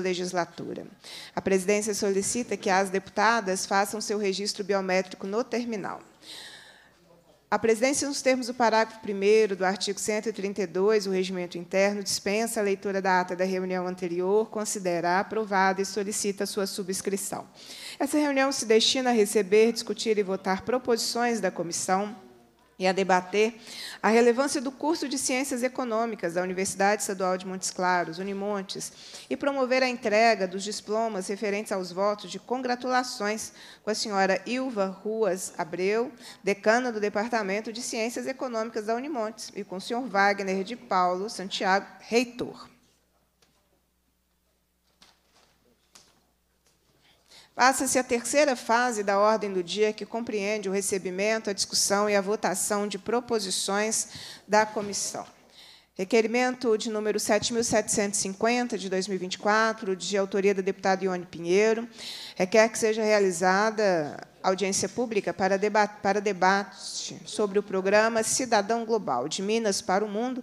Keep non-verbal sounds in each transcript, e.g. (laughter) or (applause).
legislatura. A presidência solicita que as deputadas façam seu registro biométrico no terminal. A presidência, nos termos do parágrafo 1 do artigo 132 do Regimento Interno, dispensa a leitura da ata da reunião anterior, considera aprovada e solicita sua subscrição. Essa reunião se destina a receber, discutir e votar proposições da comissão e a debater a relevância do curso de Ciências Econômicas da Universidade Estadual de Montes Claros, Unimontes, e promover a entrega dos diplomas referentes aos votos de congratulações com a senhora Ilva Ruas Abreu, decana do Departamento de Ciências Econômicas da Unimontes, e com o senhor Wagner de Paulo Santiago, reitor. Passa-se a terceira fase da ordem do dia, que compreende o recebimento, a discussão e a votação de proposições da comissão. Requerimento de número 7.750, de 2024, de autoria da deputada Ione Pinheiro, requer que seja realizada audiência pública para para debate sobre o programa Cidadão Global de Minas para o Mundo,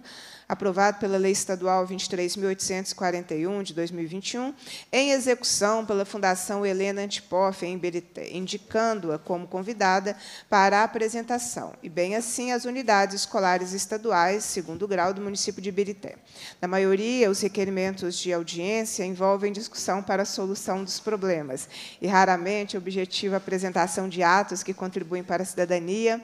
aprovado pela Lei Estadual 23.841, de 2021, em execução pela Fundação Helena Antipoff, em Berité, indicando-a como convidada para a apresentação, e bem assim as unidades escolares estaduais, segundo grau, do município de Berité. Na maioria, os requerimentos de audiência envolvem discussão para a solução dos problemas, e raramente objetiva a apresentação de atos que contribuem para a cidadania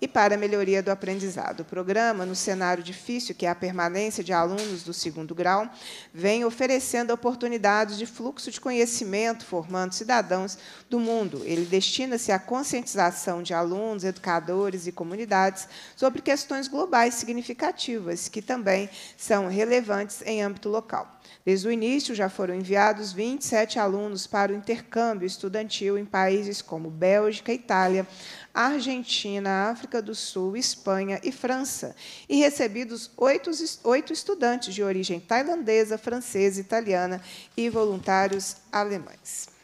e para a melhoria do aprendizado. O programa, no cenário difícil que é a permanência de alunos do segundo grau, vem oferecendo oportunidades de fluxo de conhecimento, formando cidadãos do mundo. Ele destina-se à conscientização de alunos, educadores e comunidades sobre questões globais significativas, que também são relevantes em âmbito local. Desde o início, já foram enviados 27 alunos para o intercâmbio estudantil em países como Bélgica, Itália, Argentina, África do Sul, Espanha e França, e recebidos oito, oito estudantes de origem tailandesa, francesa, italiana e voluntários alemães.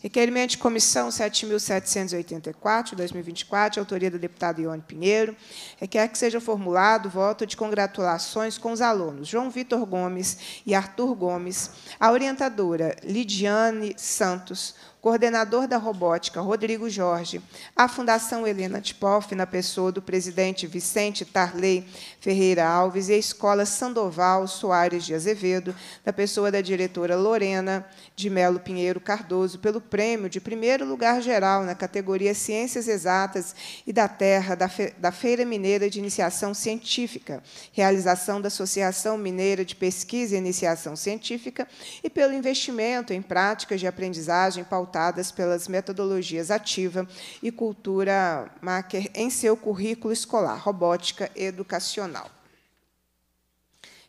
Requerimento de comissão 7.784, de 2024, autoria do deputado Ione Pinheiro. Requer que seja formulado voto de congratulações com os alunos João Vitor Gomes e Arthur Gomes, a orientadora Lidiane Santos, coordenador da robótica, Rodrigo Jorge, a Fundação Helena Tipoff, na pessoa do presidente Vicente Tarley Ferreira Alves e a Escola Sandoval Soares de Azevedo, da pessoa da diretora Lorena de Melo Pinheiro Cardoso, pelo prêmio de primeiro lugar geral na categoria Ciências Exatas e da Terra da, da Feira Mineira de Iniciação Científica, realização da Associação Mineira de Pesquisa e Iniciação Científica, e pelo investimento em práticas de aprendizagem pautadas pelas metodologias ativa e cultura maker em seu currículo escolar, robótica educacional.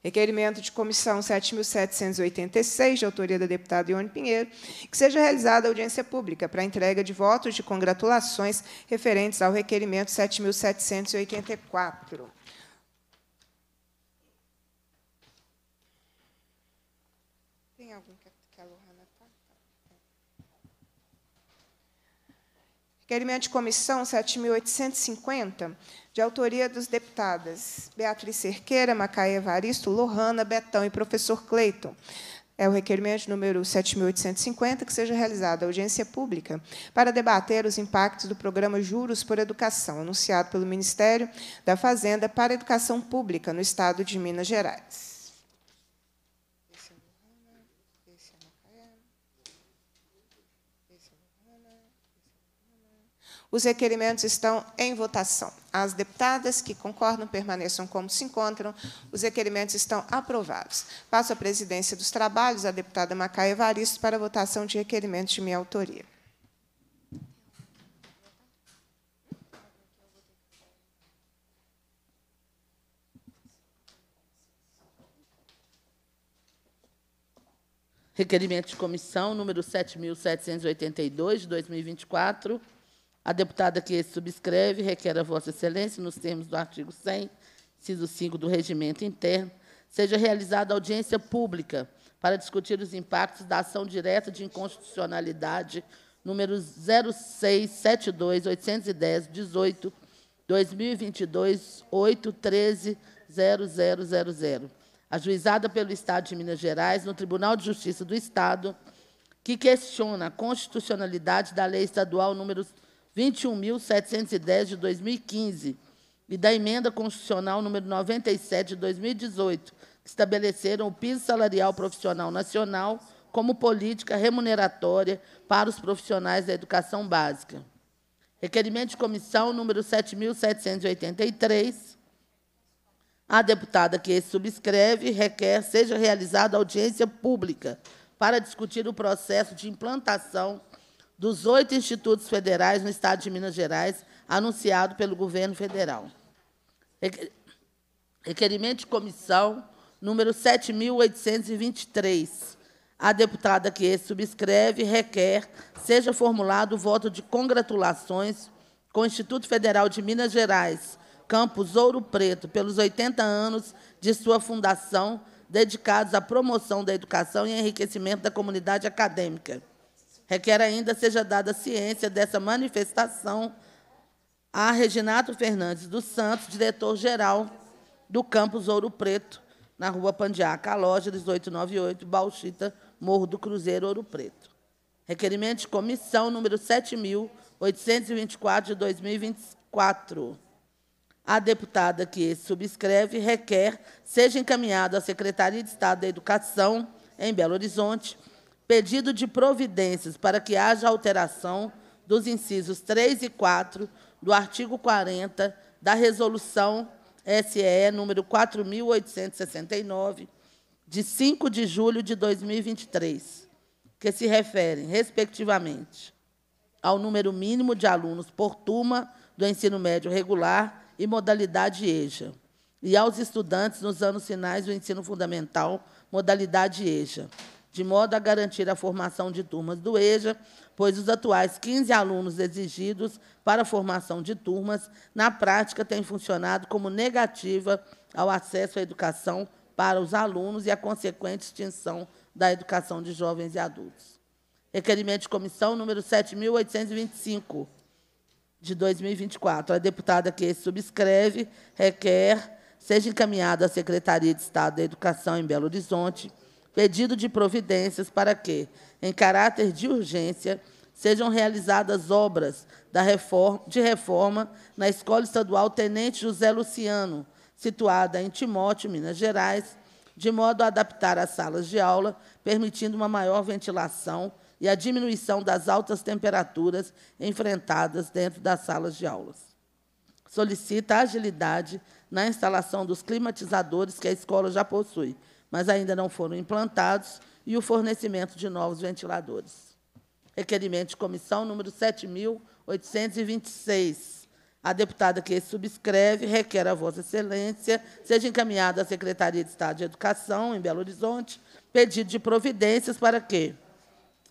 Requerimento de comissão 7.786, de autoria da deputada Ione Pinheiro, que seja realizada audiência pública para entrega de votos de congratulações referentes ao requerimento 7.784. Tem algum que a Lohana está? Requerimento de comissão 7.850, de autoria dos deputadas Beatriz Cerqueira, Macaé Evaristo, Lohana, Betão e professor Cleiton. É o requerimento número 7.850 que seja realizada audiência pública para debater os impactos do programa Juros por Educação, anunciado pelo Ministério da Fazenda para a Educação Pública no Estado de Minas Gerais. Os requerimentos estão em votação. As deputadas que concordam permaneçam como se encontram. Os requerimentos estão aprovados. Passo a presidência dos trabalhos à deputada Macaia Evaristo para a votação de requerimentos de minha autoria. Requerimento de comissão número 7.782, de 2024. A deputada que subscreve requer a Vossa Excelência, nos termos do artigo 100, inciso 5 do Regimento Interno, seja realizada audiência pública para discutir os impactos da ação direta de inconstitucionalidade número 18 2022 813 0000, ajuizada pelo Estado de Minas Gerais no Tribunal de Justiça do Estado, que questiona a constitucionalidade da Lei Estadual número 21.710 de 2015 e da emenda constitucional número 97 de 2018, que estabeleceram o piso salarial profissional nacional como política remuneratória para os profissionais da educação básica. Requerimento de comissão número 7783. A deputada que esse subscreve requer seja realizada audiência pública para discutir o processo de implantação dos oito institutos federais no Estado de Minas Gerais, anunciado pelo governo federal. Requerimento de comissão número 7.823. A deputada que esse subscreve requer seja formulado o voto de congratulações com o Instituto Federal de Minas Gerais, Campus Ouro Preto, pelos 80 anos de sua fundação, dedicados à promoção da educação e enriquecimento da comunidade acadêmica, Requer ainda seja dada ciência dessa manifestação a Reginato Fernandes dos Santos, diretor-geral do Campus Ouro Preto, na Rua Pandiaca, loja 1898, Bauxita, Morro do Cruzeiro, Ouro Preto. Requerimento de comissão número 7.824, de 2024. A deputada que esse subscreve requer seja encaminhado à Secretaria de Estado da Educação, em Belo Horizonte, pedido de providências para que haja alteração dos incisos 3 e 4 do artigo 40 da Resolução SE número 4.869, de 5 de julho de 2023, que se referem, respectivamente, ao número mínimo de alunos por turma do ensino médio regular e modalidade EJA, e aos estudantes nos anos finais do ensino fundamental, modalidade EJA, de modo a garantir a formação de turmas do EJA, pois os atuais 15 alunos exigidos para a formação de turmas, na prática, têm funcionado como negativa ao acesso à educação para os alunos e a consequente extinção da educação de jovens e adultos. Requerimento de comissão número 7.825, de 2024. A deputada que subscreve requer seja encaminhado à Secretaria de Estado da Educação em Belo Horizonte pedido de providências para que, em caráter de urgência, sejam realizadas obras de reforma na Escola Estadual Tenente José Luciano, situada em Timóteo, Minas Gerais, de modo a adaptar as salas de aula, permitindo uma maior ventilação e a diminuição das altas temperaturas enfrentadas dentro das salas de aulas. Solicita agilidade na instalação dos climatizadores que a escola já possui, mas ainda não foram implantados, e o fornecimento de novos ventiladores. Requerimento de comissão número 7.826. A deputada que subscreve requer a Vossa Excelência seja encaminhada à Secretaria de Estado de Educação, em Belo Horizonte, pedido de providências para que,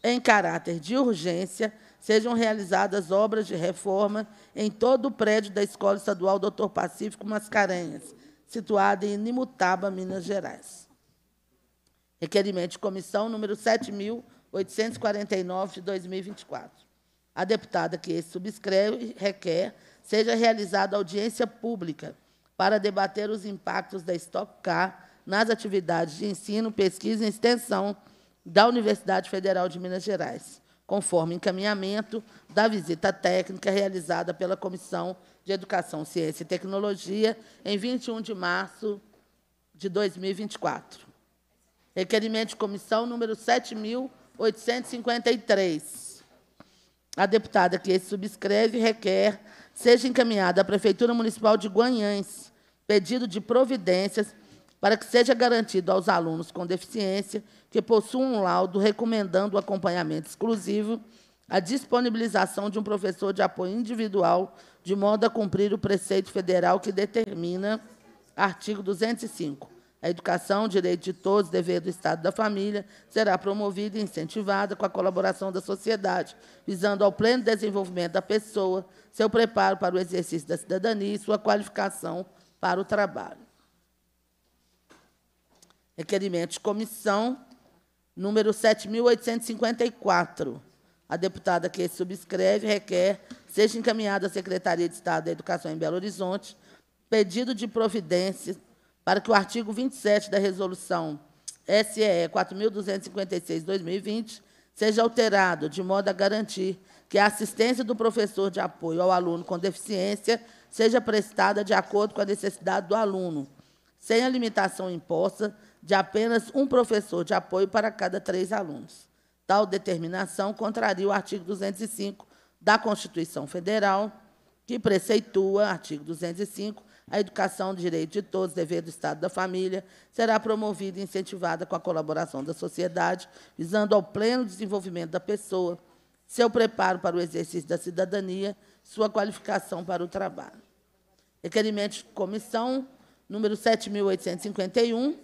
em caráter de urgência, sejam realizadas obras de reforma em todo o prédio da Escola Estadual Dr. Pacífico Mascarenhas, situada em Nimutaba, Minas Gerais. Requerimento de comissão número 7.849 de 2024. A deputada que esse subscreve requer seja realizada audiência pública para debater os impactos da Stock Car nas atividades de ensino, pesquisa e extensão da Universidade Federal de Minas Gerais, conforme encaminhamento da visita técnica realizada pela Comissão de Educação, Ciência e Tecnologia em 21 de março de 2024. Requerimento de comissão número 7.853. A deputada que subscreve requer seja encaminhada à Prefeitura Municipal de Guanhães pedido de providências para que seja garantido aos alunos com deficiência que possuam um laudo recomendando o acompanhamento exclusivo a disponibilização de um professor de apoio individual de modo a cumprir o preceito federal que determina artigo 205 a educação, direito de todos, dever do Estado da família, será promovida e incentivada com a colaboração da sociedade, visando ao pleno desenvolvimento da pessoa, seu preparo para o exercício da cidadania e sua qualificação para o trabalho. Requerimento de comissão número 7.854. A deputada que subscreve requer seja encaminhada à Secretaria de Estado da Educação em Belo Horizonte pedido de providências para que o artigo 27 da Resolução SEE 4.256-2020 seja alterado de modo a garantir que a assistência do professor de apoio ao aluno com deficiência seja prestada de acordo com a necessidade do aluno, sem a limitação imposta de apenas um professor de apoio para cada três alunos. Tal determinação contraria o artigo 205 da Constituição Federal, que preceitua, artigo 205, a educação, direito de todos, dever do Estado da família, será promovida e incentivada com a colaboração da sociedade, visando ao pleno desenvolvimento da pessoa, seu preparo para o exercício da cidadania, sua qualificação para o trabalho. Requerimento de comissão número 7.851.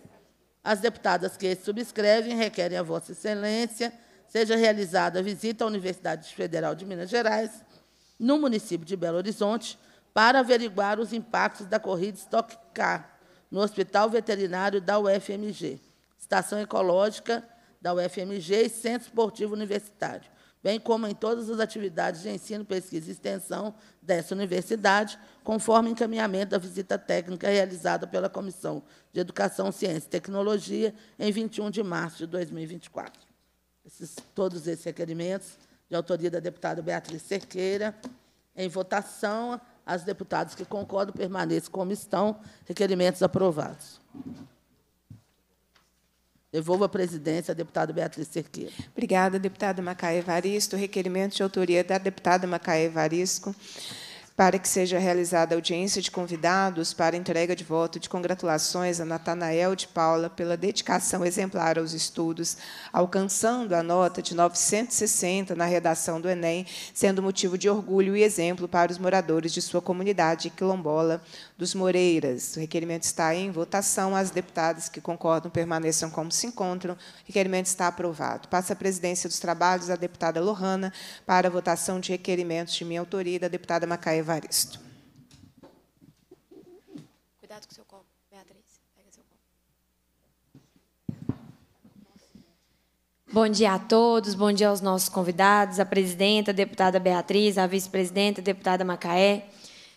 As deputadas que subscrevem requerem a Vossa Excelência seja realizada a visita à Universidade Federal de Minas Gerais, no município de Belo Horizonte, para averiguar os impactos da corrida Stock Car no Hospital Veterinário da UFMG, Estação Ecológica da UFMG e Centro Esportivo Universitário, bem como em todas as atividades de ensino, pesquisa e extensão dessa universidade, conforme encaminhamento da visita técnica realizada pela Comissão de Educação, Ciência e Tecnologia em 21 de março de 2024. Esses, todos esses requerimentos de autoria da deputada Beatriz Cerqueira, em votação, as deputadas que concordam permaneçam como estão. Requerimentos aprovados. Devolvo a presidência à deputada Beatriz Cerqueira. Obrigada, deputada Macaé Varisto. Requerimento de autoria da deputada Macaé Varisco para que seja realizada audiência de convidados para entrega de voto de congratulações a Natanael de Paula pela dedicação exemplar aos estudos, alcançando a nota de 960 na redação do Enem, sendo motivo de orgulho e exemplo para os moradores de sua comunidade quilombola dos Moreiras. O requerimento está em votação. As deputadas que concordam permaneçam como se encontram. O requerimento está aprovado. Passa a presidência dos trabalhos à deputada Lohana para a votação de requerimentos de minha autoria da deputada Macaia Evaristo. Cuidado com o seu copo, Beatriz. Pega seu copo. Bom dia a todos, bom dia aos nossos convidados, a presidenta, a deputada Beatriz, a vice-presidenta, a deputada Macaé.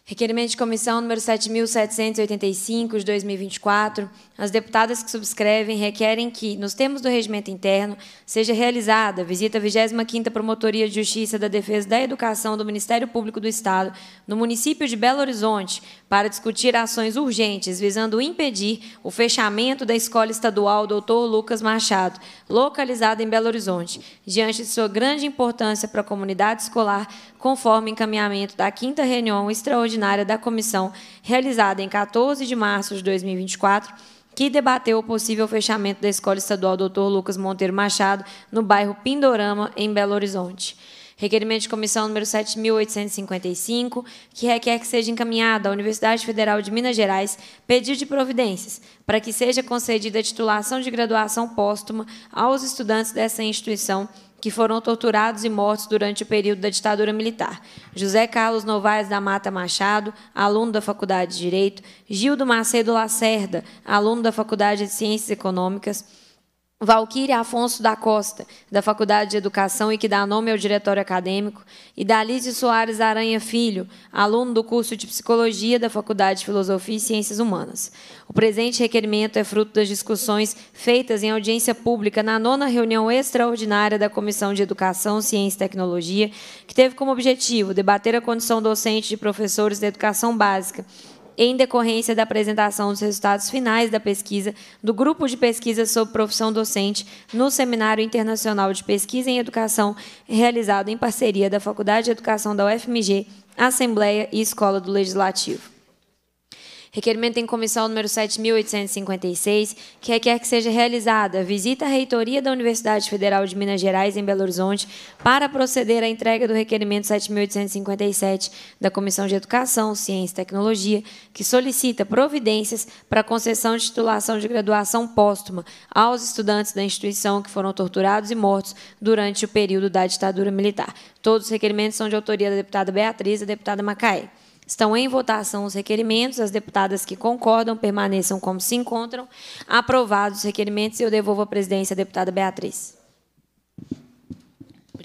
Requerimento de comissão número 7.785 de 2024, as deputadas que subscrevem requerem que, nos termos do regimento interno, seja realizada visita à 25ª Promotoria de Justiça da Defesa da Educação do Ministério Público do Estado, no município de Belo Horizonte, para discutir ações urgentes visando impedir o fechamento da Escola Estadual Dr. Lucas Machado, localizada em Belo Horizonte, diante de sua grande importância para a comunidade escolar, conforme encaminhamento da 5 reunião extraordinária da comissão, realizada em 14 de março de 2024, que debateu o possível fechamento da Escola Estadual Dr. Lucas Monteiro Machado, no bairro Pindorama, em Belo Horizonte. Requerimento de comissão número 7.855, que requer que seja encaminhado à Universidade Federal de Minas Gerais pedido de providências para que seja concedida a titulação de graduação póstuma aos estudantes dessa instituição que foram torturados e mortos durante o período da ditadura militar. José Carlos Novaes da Mata Machado, aluno da Faculdade de Direito, Gildo Macedo Lacerda, aluno da Faculdade de Ciências Econômicas, Valquíria Afonso da Costa, da Faculdade de Educação e que dá nome ao diretório acadêmico, e Dalice Soares Aranha Filho, aluno do curso de Psicologia da Faculdade de Filosofia e Ciências Humanas. O presente requerimento é fruto das discussões feitas em audiência pública na nona reunião extraordinária da Comissão de Educação, Ciência e Tecnologia, que teve como objetivo debater a condição docente de professores da educação básica em decorrência da apresentação dos resultados finais da pesquisa do Grupo de Pesquisa sobre Profissão Docente no Seminário Internacional de Pesquisa em Educação, realizado em parceria da Faculdade de Educação da UFMG, Assembleia e Escola do Legislativo. Requerimento em comissão número 7.856, que requer que seja realizada visita à reitoria da Universidade Federal de Minas Gerais, em Belo Horizonte, para proceder à entrega do requerimento 7.857 da Comissão de Educação, Ciência e Tecnologia, que solicita providências para concessão de titulação de graduação póstuma aos estudantes da instituição que foram torturados e mortos durante o período da ditadura militar. Todos os requerimentos são de autoria da deputada Beatriz e da deputada Macaé. Estão em votação os requerimentos. As deputadas que concordam permaneçam como se encontram. Aprovados os requerimentos, eu devolvo a presidência à deputada Beatriz.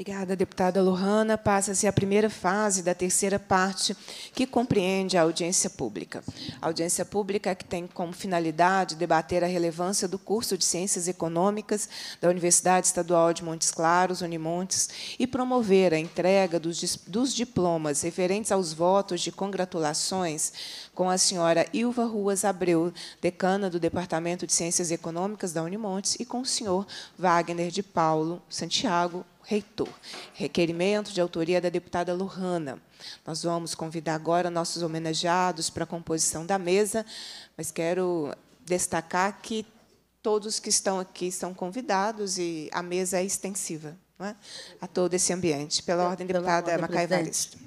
Obrigada, deputada Lohana. Passa-se a primeira fase da terceira parte, que compreende a audiência pública. A audiência pública que tem como finalidade debater a relevância do curso de Ciências Econômicas da Universidade Estadual de Montes Claros, Unimontes, e promover a entrega dos, dos diplomas referentes aos votos de congratulações com a senhora Ilva Ruas Abreu, decana do Departamento de Ciências Econômicas da Unimontes, e com o senhor Wagner de Paulo Santiago, reitor. Requerimento de autoria da deputada Lohana. Nós vamos convidar agora nossos homenageados para a composição da mesa, mas quero destacar que todos que estão aqui são convidados e a mesa é extensiva é? a todo esse ambiente. Pela ordem, deputada Macaia Varisto.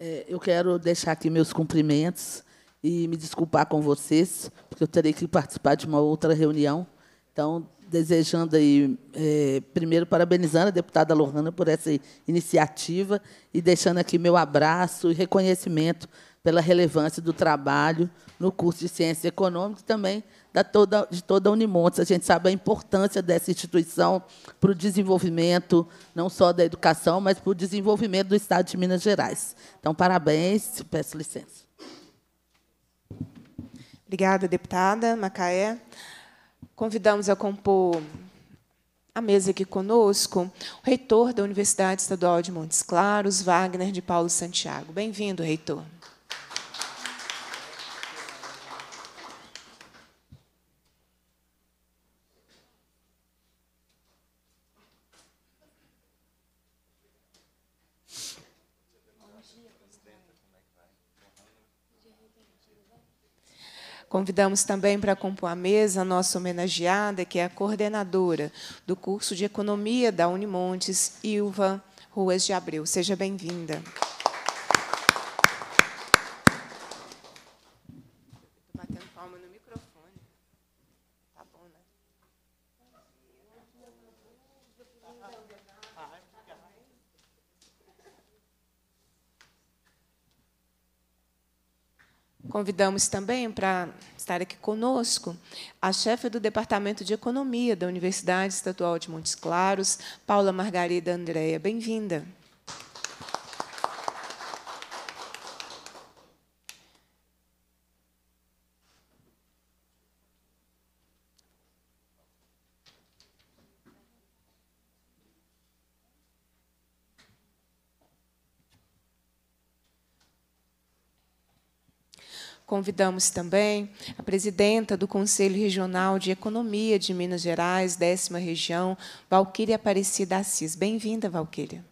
É, eu quero deixar aqui meus cumprimentos e me desculpar com vocês, porque eu terei que participar de uma outra reunião. Então, desejando aí, é, primeiro parabenizando a deputada Lohana por essa iniciativa e deixando aqui meu abraço e reconhecimento pela relevância do trabalho no curso de ciências econômicas e também da toda, de toda a Unimontes. A gente sabe a importância dessa instituição para o desenvolvimento, não só da educação, mas para o desenvolvimento do Estado de Minas Gerais. Então, parabéns, peço licença. Obrigada, deputada Macaé. Convidamos a compor a mesa aqui conosco o reitor da Universidade Estadual de Montes Claros, Wagner de Paulo Santiago. Bem-vindo, reitor. Convidamos também para compor a mesa a nossa homenageada, que é a coordenadora do curso de Economia da Unimontes, Ilva Ruas de Abreu. Seja bem-vinda. Convidamos também para estar aqui conosco a chefe do Departamento de Economia da Universidade Estadual de Montes Claros, Paula Margarida Andréia. Bem-vinda. Convidamos também a presidenta do Conselho Regional de Economia de Minas Gerais, décima região, Valquíria Aparecida Assis. Bem-vinda, Valquíria.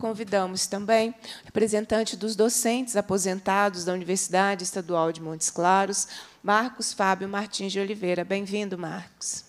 convidamos também representante dos docentes aposentados da Universidade Estadual de Montes Claros, Marcos Fábio Martins de Oliveira. Bem-vindo, Marcos.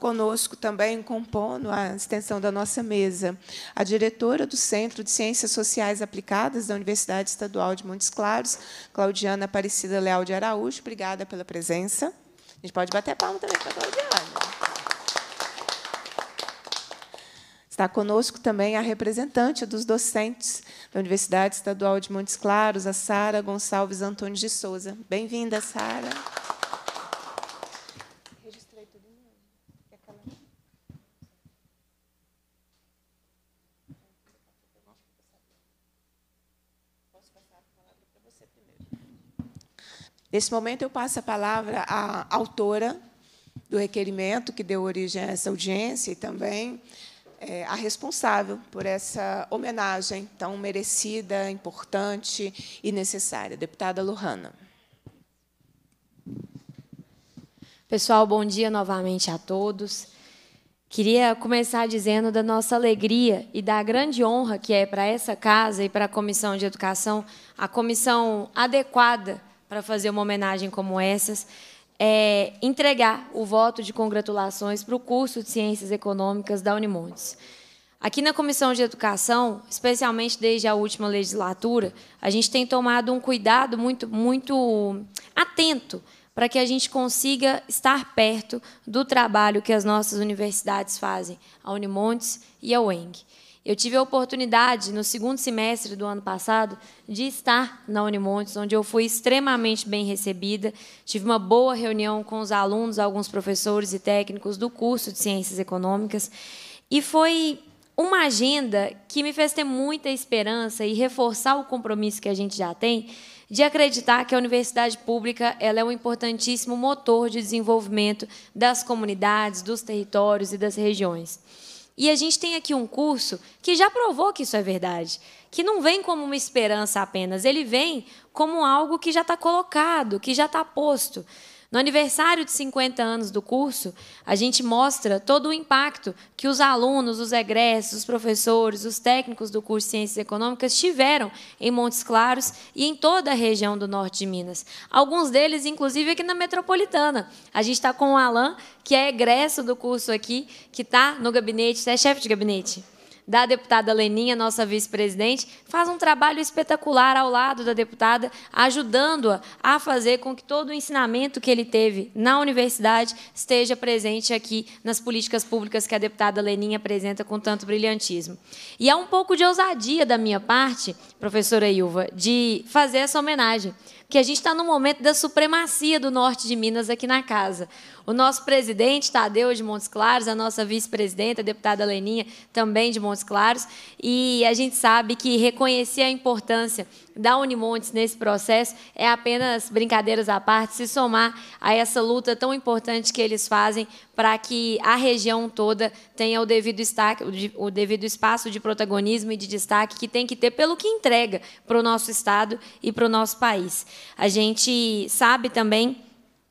conosco também, compondo a extensão da nossa mesa, a diretora do Centro de Ciências Sociais Aplicadas da Universidade Estadual de Montes Claros, Claudiana Aparecida Leal de Araújo. Obrigada pela presença. A gente pode bater palma também para a Claudiana. Está conosco também a representante dos docentes da Universidade Estadual de Montes Claros, a Sara Gonçalves Antônio de Souza. Bem-vinda, Sara. Nesse momento, eu passo a palavra à autora do requerimento que deu origem a essa audiência e também é, a responsável por essa homenagem tão merecida, importante e necessária. Deputada Lohana. Pessoal, bom dia novamente a todos. Queria começar dizendo da nossa alegria e da grande honra que é para essa casa e para a Comissão de Educação, a comissão adequada para fazer uma homenagem como essas, é entregar o voto de congratulações para o curso de Ciências Econômicas da Unimontes. Aqui na Comissão de Educação, especialmente desde a última legislatura, a gente tem tomado um cuidado muito, muito atento para que a gente consiga estar perto do trabalho que as nossas universidades fazem, a Unimontes e a UENG. Eu tive a oportunidade, no segundo semestre do ano passado, de estar na Unimontes, onde eu fui extremamente bem recebida. Tive uma boa reunião com os alunos, alguns professores e técnicos do curso de Ciências Econômicas. E foi uma agenda que me fez ter muita esperança e reforçar o compromisso que a gente já tem de acreditar que a universidade pública ela é um importantíssimo motor de desenvolvimento das comunidades, dos territórios e das regiões. E a gente tem aqui um curso que já provou que isso é verdade, que não vem como uma esperança apenas, ele vem como algo que já está colocado, que já está posto. No aniversário de 50 anos do curso, a gente mostra todo o impacto que os alunos, os egressos, os professores, os técnicos do curso de Ciências Econômicas tiveram em Montes Claros e em toda a região do norte de Minas. Alguns deles, inclusive, aqui na metropolitana. A gente está com o Alain, que é egresso do curso aqui, que está no gabinete, é chefe de gabinete da deputada Leninha, nossa vice-presidente, faz um trabalho espetacular ao lado da deputada, ajudando-a a fazer com que todo o ensinamento que ele teve na universidade esteja presente aqui nas políticas públicas que a deputada Leninha apresenta com tanto brilhantismo. E há um pouco de ousadia da minha parte, professora Ilva, de fazer essa homenagem que a gente está no momento da supremacia do norte de Minas aqui na casa. O nosso presidente, Tadeu de Montes Claros, a nossa vice-presidenta, a deputada Leninha, também de Montes Claros, e a gente sabe que reconhecer a importância da Unimontes nesse processo é apenas brincadeiras à parte, se somar a essa luta tão importante que eles fazem para que a região toda tenha o devido, destaque, o devido espaço de protagonismo e de destaque que tem que ter pelo que entrega para o nosso Estado e para o nosso país. A gente sabe também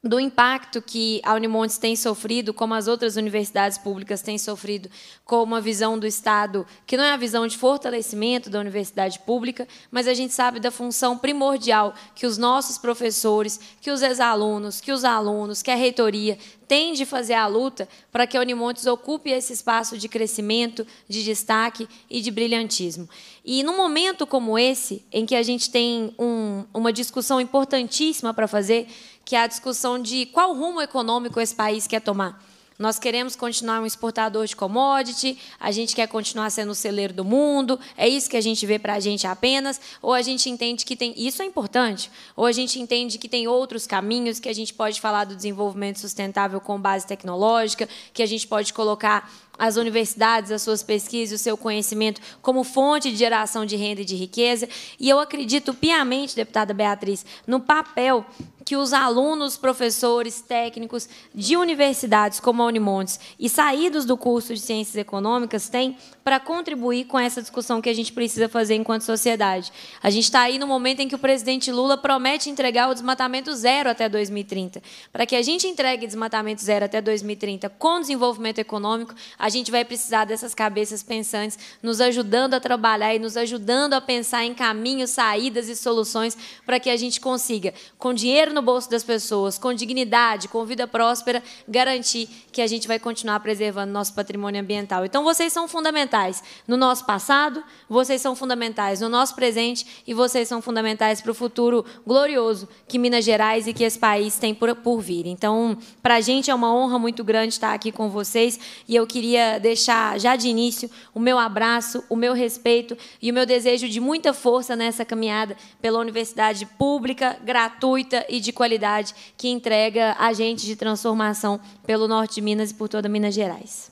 do impacto que a Unimontes tem sofrido, como as outras universidades públicas têm sofrido, com uma visão do Estado que não é a visão de fortalecimento da universidade pública, mas a gente sabe da função primordial que os nossos professores, que os ex-alunos, que os alunos, que a reitoria tem de fazer a luta para que a Unimontes ocupe esse espaço de crescimento, de destaque e de brilhantismo. E num momento como esse, em que a gente tem um, uma discussão importantíssima para fazer que é a discussão de qual rumo econômico esse país quer tomar. Nós queremos continuar um exportador de commodity, a gente quer continuar sendo o celeiro do mundo, é isso que a gente vê para a gente apenas, ou a gente entende que tem. Isso é importante, ou a gente entende que tem outros caminhos, que a gente pode falar do desenvolvimento sustentável com base tecnológica, que a gente pode colocar as universidades, as suas pesquisas, o seu conhecimento como fonte de geração de renda e de riqueza. E eu acredito piamente, deputada Beatriz, no papel que os alunos, professores, técnicos de universidades como a Unimontes e saídos do curso de Ciências Econômicas têm para contribuir com essa discussão que a gente precisa fazer enquanto sociedade. A gente está aí no momento em que o presidente Lula promete entregar o desmatamento zero até 2030. Para que a gente entregue desmatamento zero até 2030 com desenvolvimento econômico, a gente vai precisar dessas cabeças pensantes nos ajudando a trabalhar e nos ajudando a pensar em caminhos, saídas e soluções para que a gente consiga, com dinheiro no no bolso das pessoas, com dignidade, com vida próspera, garantir que a gente vai continuar preservando nosso patrimônio ambiental. Então, vocês são fundamentais no nosso passado, vocês são fundamentais no nosso presente e vocês são fundamentais para o futuro glorioso que Minas Gerais e que esse país tem por, por vir. Então, para a gente é uma honra muito grande estar aqui com vocês e eu queria deixar já de início o meu abraço, o meu respeito e o meu desejo de muita força nessa caminhada pela universidade pública, gratuita e de de qualidade que entrega agentes de transformação pelo norte de Minas e por toda Minas Gerais.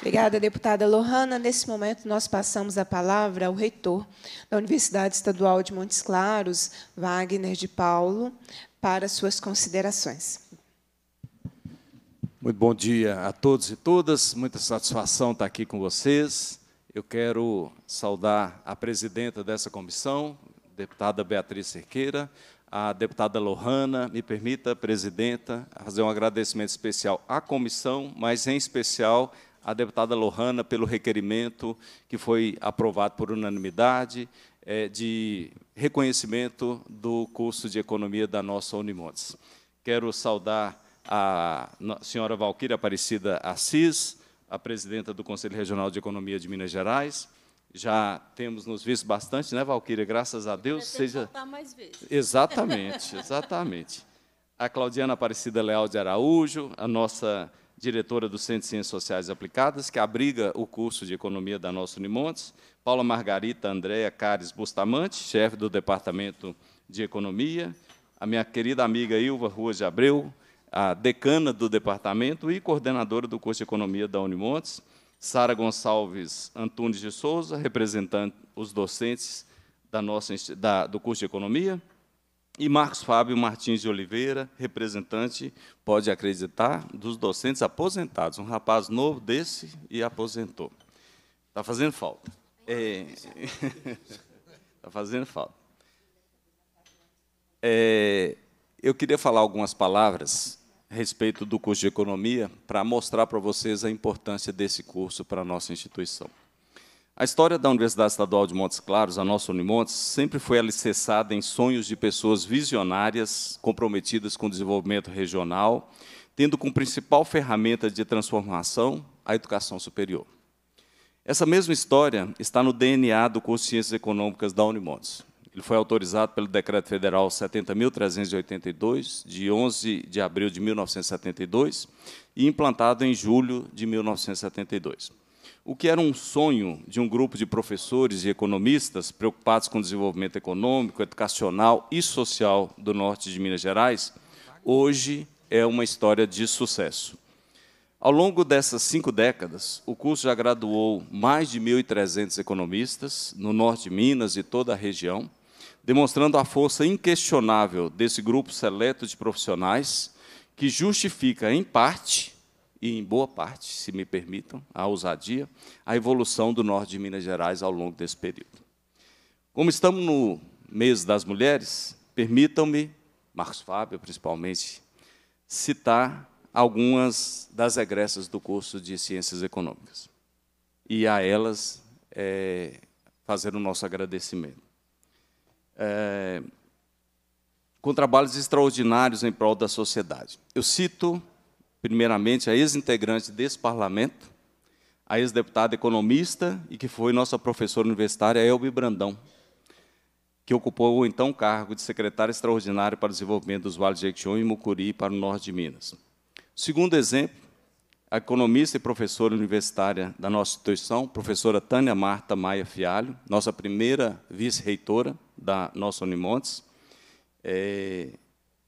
Obrigada, deputada Lohana. Nesse momento, nós passamos a palavra ao reitor da Universidade Estadual de Montes Claros, Wagner de Paulo, para suas considerações. Muito bom dia a todos e todas. Muita satisfação estar aqui com vocês. Eu quero saudar a presidenta dessa comissão, deputada Beatriz Cerqueira, a deputada Lohana, me permita, presidenta, fazer um agradecimento especial à comissão, mas em especial à deputada Lohana pelo requerimento que foi aprovado por unanimidade é, de reconhecimento do curso de economia da nossa Unimontes. Quero saudar a senhora Valquíria Aparecida Assis, a presidenta do Conselho Regional de Economia de Minas Gerais. Já temos nos visto bastante, né, Valquíria? Graças a Deus. Seja... mais vezes. Exatamente, (laughs) exatamente. A Claudiana Aparecida Leal de Araújo, a nossa diretora do Centro de Ciências Sociais Aplicadas, que abriga o curso de Economia da nossa Unimontes, Paula Margarita Andréa Cares Bustamante, chefe do Departamento de Economia, a minha querida amiga Ilva Rua de Abreu, a decana do departamento e coordenadora do curso de Economia da Unimontes, Sara Gonçalves Antunes de Souza, representando os docentes da nossa, da, do curso de Economia, e Marcos Fábio Martins de Oliveira, representante, pode acreditar, dos docentes aposentados, um rapaz novo desse e aposentou. Está fazendo falta. Está é... (laughs) Tá fazendo falta. É... Eu queria falar algumas palavras a respeito do curso de economia para mostrar para vocês a importância desse curso para a nossa instituição. A história da Universidade Estadual de Montes Claros, a nossa Unimontes, sempre foi alicerçada em sonhos de pessoas visionárias comprometidas com o desenvolvimento regional, tendo como principal ferramenta de transformação a educação superior. Essa mesma história está no DNA do curso de Ciências Econômicas da Unimontes. Ele foi autorizado pelo Decreto Federal 70.382, de 11 de abril de 1972, e implantado em julho de 1972. O que era um sonho de um grupo de professores e economistas preocupados com o desenvolvimento econômico, educacional e social do norte de Minas Gerais, hoje é uma história de sucesso. Ao longo dessas cinco décadas, o curso já graduou mais de 1.300 economistas no norte de Minas e toda a região, demonstrando a força inquestionável desse grupo seleto de profissionais que justifica, em parte, e em boa parte, se me permitam, a ousadia, a evolução do norte de Minas Gerais ao longo desse período. Como estamos no mês das mulheres, permitam-me, Marcos Fábio principalmente, citar algumas das egressas do curso de Ciências Econômicas. E a elas é, fazer o nosso agradecimento é, com trabalhos extraordinários em prol da sociedade. Eu cito, primeiramente, a ex-integrante desse parlamento, a ex-deputada economista e que foi nossa professora universitária, Elbi Brandão, que ocupou o então cargo de secretária extraordinária para o desenvolvimento dos vales de Equion e Mucuri para o norte de Minas. Segundo exemplo, a economista e professora universitária da nossa instituição, professora Tânia Marta Maia Fialho, nossa primeira vice-reitora, da nossa Unimontes, é,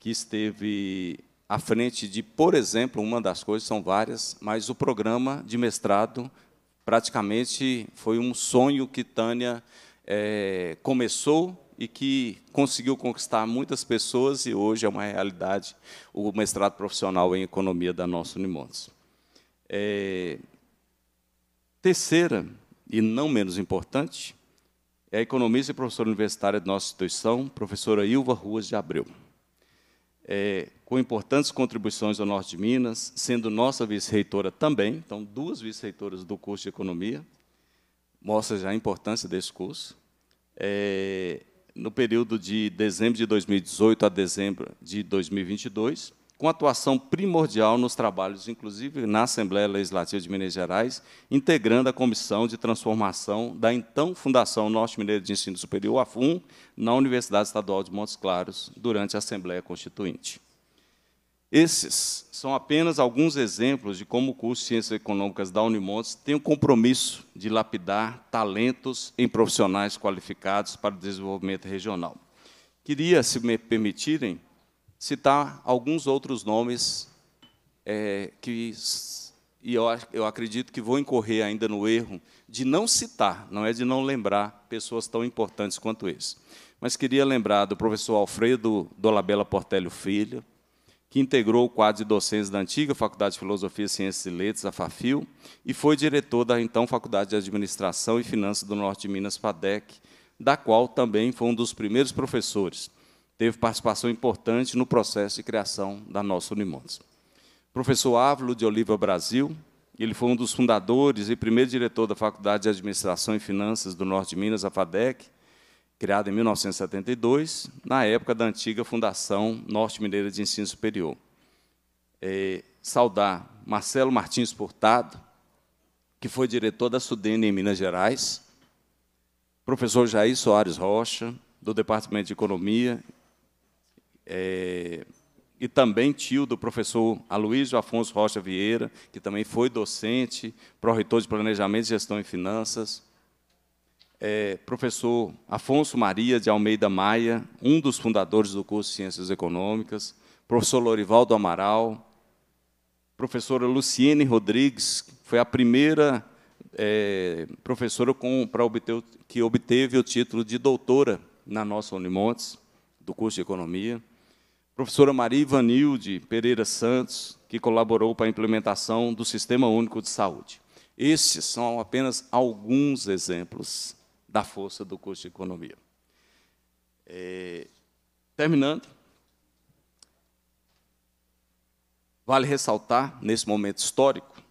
que esteve à frente de, por exemplo, uma das coisas, são várias, mas o programa de mestrado praticamente foi um sonho que Tânia é, começou e que conseguiu conquistar muitas pessoas e hoje é uma realidade o mestrado profissional em economia da nossa Unimontes. É, terceira, e não menos importante, é economista e professora universitária de nossa instituição, professora Ilva Ruas de Abreu. É, com importantes contribuições ao Norte de Minas, sendo nossa vice-reitora também, então duas vice-reitoras do curso de Economia, mostra já a importância desse curso. É, no período de dezembro de 2018 a dezembro de 2022, com atuação primordial nos trabalhos, inclusive na Assembleia Legislativa de Minas Gerais, integrando a Comissão de Transformação da então Fundação Norte Mineiro de Ensino Superior, a FUN, na Universidade Estadual de Montes Claros, durante a Assembleia Constituinte. Esses são apenas alguns exemplos de como o curso de Ciências Econômicas da Unimontes tem o compromisso de lapidar talentos em profissionais qualificados para o desenvolvimento regional. Queria, se me permitirem, citar alguns outros nomes é, que e eu, eu acredito que vou incorrer ainda no erro de não citar, não é de não lembrar pessoas tão importantes quanto esse. Mas queria lembrar do professor Alfredo Dolabella Portelho Filho, que integrou o quadro de docentes da antiga Faculdade de Filosofia, Ciências e Letras, a FAFIL, e foi diretor da então Faculdade de Administração e Finanças do Norte de Minas, FADEC, da qual também foi um dos primeiros professores teve participação importante no processo de criação da nossa Unimontes. Professor Ávilo de Oliva Brasil, ele foi um dos fundadores e primeiro diretor da Faculdade de Administração e Finanças do Norte de Minas, a FADEC, criada em 1972, na época da antiga Fundação Norte Mineira de Ensino Superior. É, saudar Marcelo Martins Portado, que foi diretor da Sudene em Minas Gerais, professor Jair Soares Rocha, do Departamento de Economia é, e também tio do professor Aloysio Afonso Rocha Vieira, que também foi docente, pró-reitor de Planejamento, Gestão e Finanças. É, professor Afonso Maria de Almeida Maia, um dos fundadores do curso de Ciências Econômicas. Professor Lorivaldo Amaral. Professora Luciene Rodrigues, que foi a primeira é, professora com, obter, que obteve o título de doutora na nossa Unimontes, do curso de Economia professora Maria Ivanilde Pereira Santos, que colaborou para a implementação do Sistema Único de Saúde. Estes são apenas alguns exemplos da força do curso de economia. É, terminando, vale ressaltar, nesse momento histórico,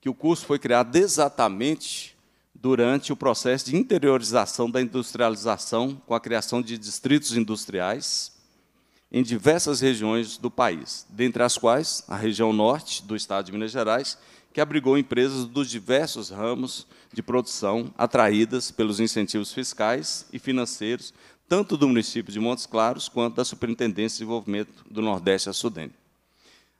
que o curso foi criado exatamente durante o processo de interiorização da industrialização, com a criação de distritos industriais, em diversas regiões do país, dentre as quais a região norte do estado de Minas Gerais, que abrigou empresas dos diversos ramos de produção atraídas pelos incentivos fiscais e financeiros, tanto do município de Montes Claros quanto da Superintendência de Desenvolvimento do Nordeste a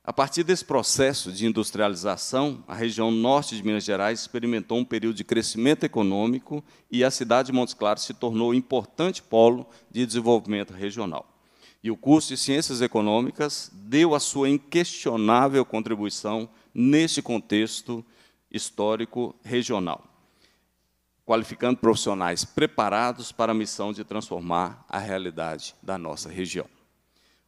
A partir desse processo de industrialização, a região norte de Minas Gerais experimentou um período de crescimento econômico e a cidade de Montes Claros se tornou um importante polo de desenvolvimento regional. E o curso de Ciências Econômicas deu a sua inquestionável contribuição neste contexto histórico regional, qualificando profissionais preparados para a missão de transformar a realidade da nossa região.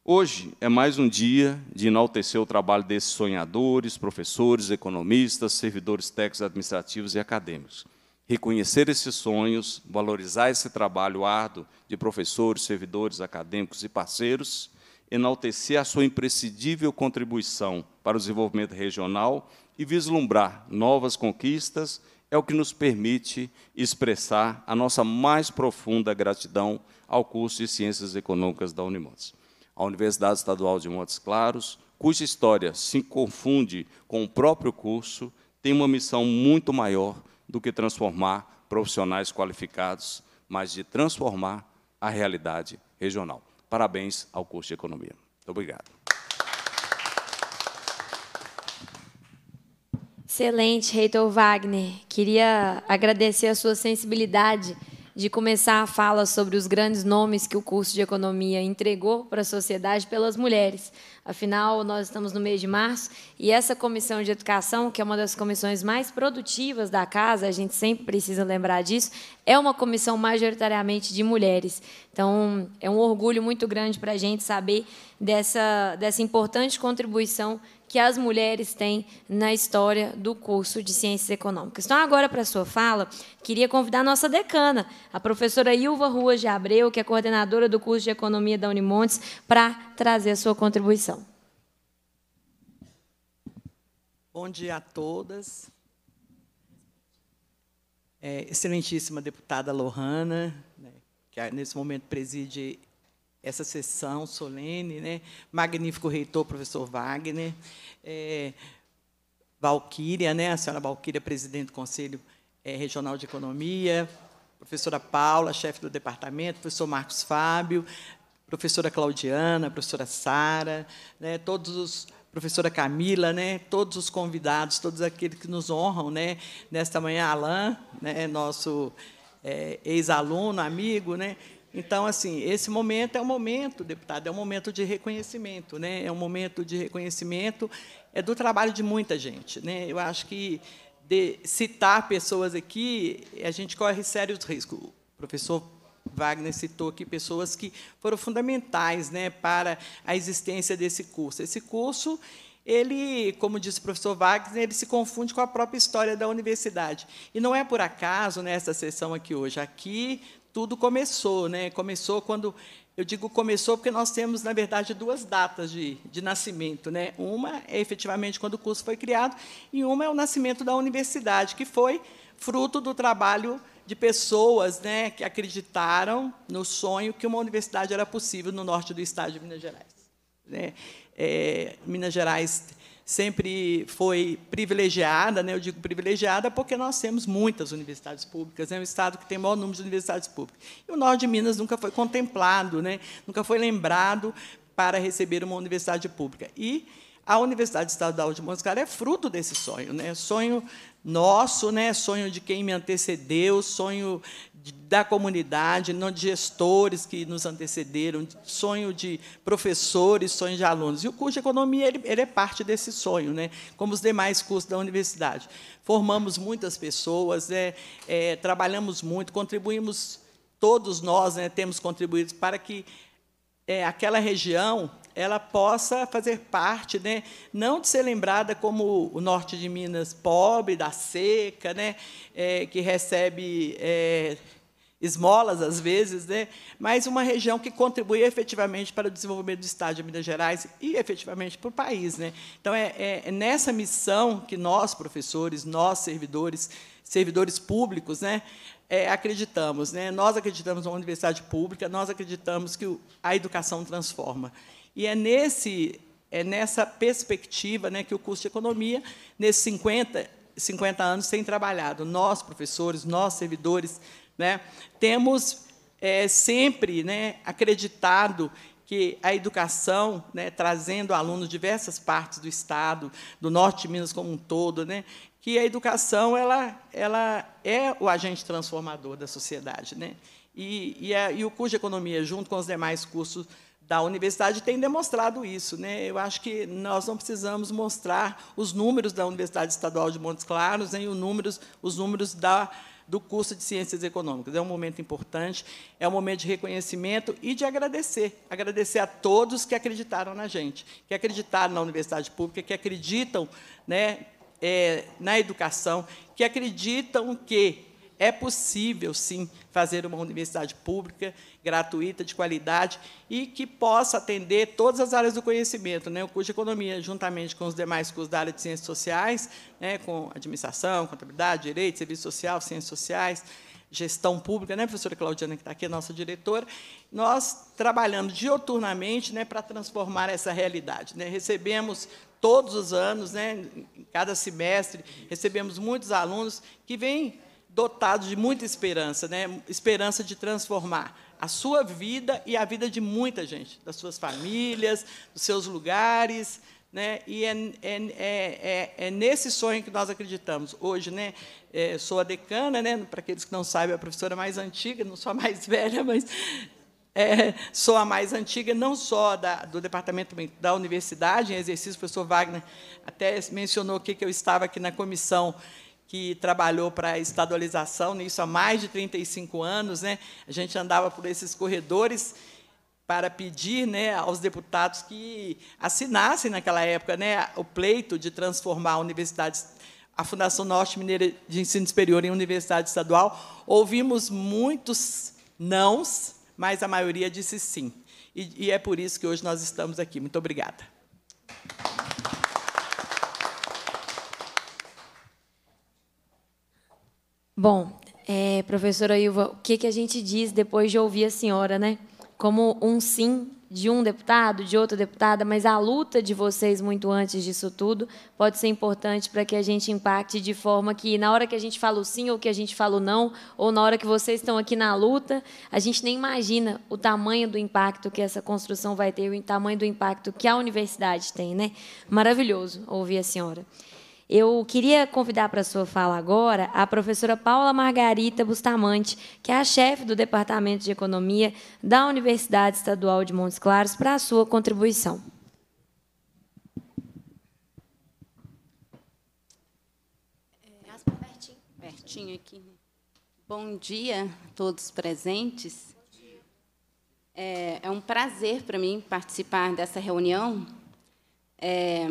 Hoje é mais um dia de enaltecer o trabalho desses sonhadores, professores, economistas, servidores técnicos, administrativos e acadêmicos reconhecer esses sonhos, valorizar esse trabalho árduo de professores, servidores, acadêmicos e parceiros, enaltecer a sua imprescindível contribuição para o desenvolvimento regional e vislumbrar novas conquistas é o que nos permite expressar a nossa mais profunda gratidão ao curso de Ciências Econômicas da Unimontes. A Universidade Estadual de Montes Claros, cuja história se confunde com o próprio curso, tem uma missão muito maior do que transformar profissionais qualificados, mas de transformar a realidade regional. Parabéns ao curso de Economia. Muito obrigado. Excelente, Reitor Wagner. Queria agradecer a sua sensibilidade de começar a fala sobre os grandes nomes que o curso de economia entregou para a sociedade pelas mulheres. Afinal, nós estamos no mês de março e essa comissão de educação, que é uma das comissões mais produtivas da casa, a gente sempre precisa lembrar disso, é uma comissão majoritariamente de mulheres. Então, é um orgulho muito grande para a gente saber dessa, dessa importante contribuição que as mulheres têm na história do curso de Ciências Econômicas. Então, agora, para a sua fala, queria convidar a nossa decana, a professora Ilva Ruas de Abreu, que é coordenadora do curso de Economia da Unimontes, para trazer a sua contribuição. Bom dia a todas. É, excelentíssima deputada Lohana, né, que é, nesse momento preside essa sessão solene, né? magnífico reitor, professor Wagner, é, Valquíria, né? a senhora Valquíria, presidente do Conselho é, Regional de Economia, professora Paula, chefe do departamento, professor Marcos Fábio, professora Claudiana, professora Sara, né? todos os professora Camila, né, todos os convidados, todos aqueles que nos honram, né, nesta manhã, Alain, né, nosso é, ex-aluno, amigo, né, então, assim, esse momento é um momento, deputado, é um momento de reconhecimento, né? É um momento de reconhecimento é do trabalho de muita gente, né? Eu acho que citar pessoas aqui, a gente corre sérios riscos. O professor Wagner citou aqui pessoas que foram fundamentais, né, para a existência desse curso. Esse curso ele, como disse o professor Wagner, ele se confunde com a própria história da universidade. E não é por acaso nessa sessão aqui hoje. Aqui tudo começou, né? Começou quando eu digo começou porque nós temos, na verdade, duas datas de, de nascimento. Né? Uma é efetivamente quando o curso foi criado, e uma é o nascimento da universidade, que foi fruto do trabalho de pessoas né, que acreditaram no sonho que uma universidade era possível no norte do estado de Minas Gerais. Né? É, Minas Gerais sempre foi privilegiada, né? eu digo privilegiada porque nós temos muitas universidades públicas, né? é né? um Estado que tem o maior número de universidades públicas. E o norte de Minas nunca foi contemplado, né? nunca foi lembrado para receber uma universidade pública. E a Universidade Estadual de Claros é fruto desse sonho, né? sonho nosso, né? sonho de quem me antecedeu, sonho da comunidade, não de gestores que nos antecederam, sonho de professores, sonho de alunos. E o curso de economia ele, ele, é parte desse sonho, né? como os demais cursos da universidade. Formamos muitas pessoas, né? É, trabalhamos muito, contribuímos, todos nós né, temos contribuído para que é, aquela região ela possa fazer parte, né, não de ser lembrada como o norte de Minas pobre, da seca, né, é, que recebe é, esmolas às vezes, né? mas uma região que contribui efetivamente para o desenvolvimento do Estado de Minas Gerais e efetivamente para o país. Né? Então, é, é, é nessa missão que nós, professores, nós, servidores, servidores públicos, né? É, acreditamos. Né? Nós acreditamos na universidade pública, nós acreditamos que a educação transforma. E é nesse é nessa perspectiva né, que o curso de economia, nesses 50, 50 anos, tem trabalhado. Nós, professores, nós, servidores, né? Temos é, sempre né, acreditado que a educação, né, trazendo alunos de diversas partes do Estado, do Norte de Minas como um todo, né, que a educação ela, ela é o agente transformador da sociedade. Né? E, e, a, e o curso de Economia, junto com os demais cursos da universidade tem demonstrado isso. Né? Eu acho que nós não precisamos mostrar os números da Universidade Estadual de Montes Claros, nem os números, os números da do curso de Ciências Econômicas. É um momento importante, é um momento de reconhecimento e de agradecer. Agradecer a todos que acreditaram na gente, que acreditaram na universidade pública, que acreditam né, é, na educação, que acreditam que é possível, sim, fazer uma universidade pública, gratuita, de qualidade e que possa atender todas as áreas do conhecimento. Né? O curso de Economia, juntamente com os demais cursos da área de Ciências Sociais, né? com Administração, Contabilidade, Direito, Serviço Social, Ciências Sociais, Gestão Pública, né, professora Claudiana, que está aqui, a nossa diretora, nós trabalhamos dioturnamente né, para transformar essa realidade. Né? Recebemos todos os anos, né, cada semestre, recebemos muitos alunos que vêm dotados de muita esperança, né? esperança de transformar a sua vida e a vida de muita gente, das suas famílias, dos seus lugares. Né? E é, é, é, é, é nesse sonho que nós acreditamos. Hoje, né? É, sou a decana, né? para aqueles que não sabem, a professora mais antiga, não sou a mais (laughs) velha, mas é, sou a mais antiga, não só da, do departamento da universidade, em exercício, o professor Wagner até mencionou aqui que eu estava aqui na comissão que trabalhou para a estadualização nisso há mais de 35 anos. Né? A gente andava por esses corredores para pedir né, aos deputados que assinassem, naquela época, né, o pleito de transformar a Universidade a Fundação Norte Mineira de Ensino Superior em Universidade Estadual, ouvimos muitos nãos, mas a maioria disse sim. E, e é por isso que hoje nós estamos aqui. Muito obrigada. Bom, é, professora Ilva, o que, que a gente diz depois de ouvir a senhora, né? Como um sim de um deputado, de outra deputada, mas a luta de vocês muito antes disso tudo pode ser importante para que a gente impacte de forma que, na hora que a gente fala o sim ou que a gente fala o não, ou na hora que vocês estão aqui na luta, a gente nem imagina o tamanho do impacto que essa construção vai ter, o tamanho do impacto que a universidade tem. Né? Maravilhoso ouvir a senhora. Eu queria convidar para a sua fala agora a professora Paula Margarita Bustamante, que é a chefe do Departamento de Economia da Universidade Estadual de Montes Claros, para a sua contribuição. É, pertinho aqui. Bom dia a todos presentes. É, é um prazer para mim participar dessa reunião é,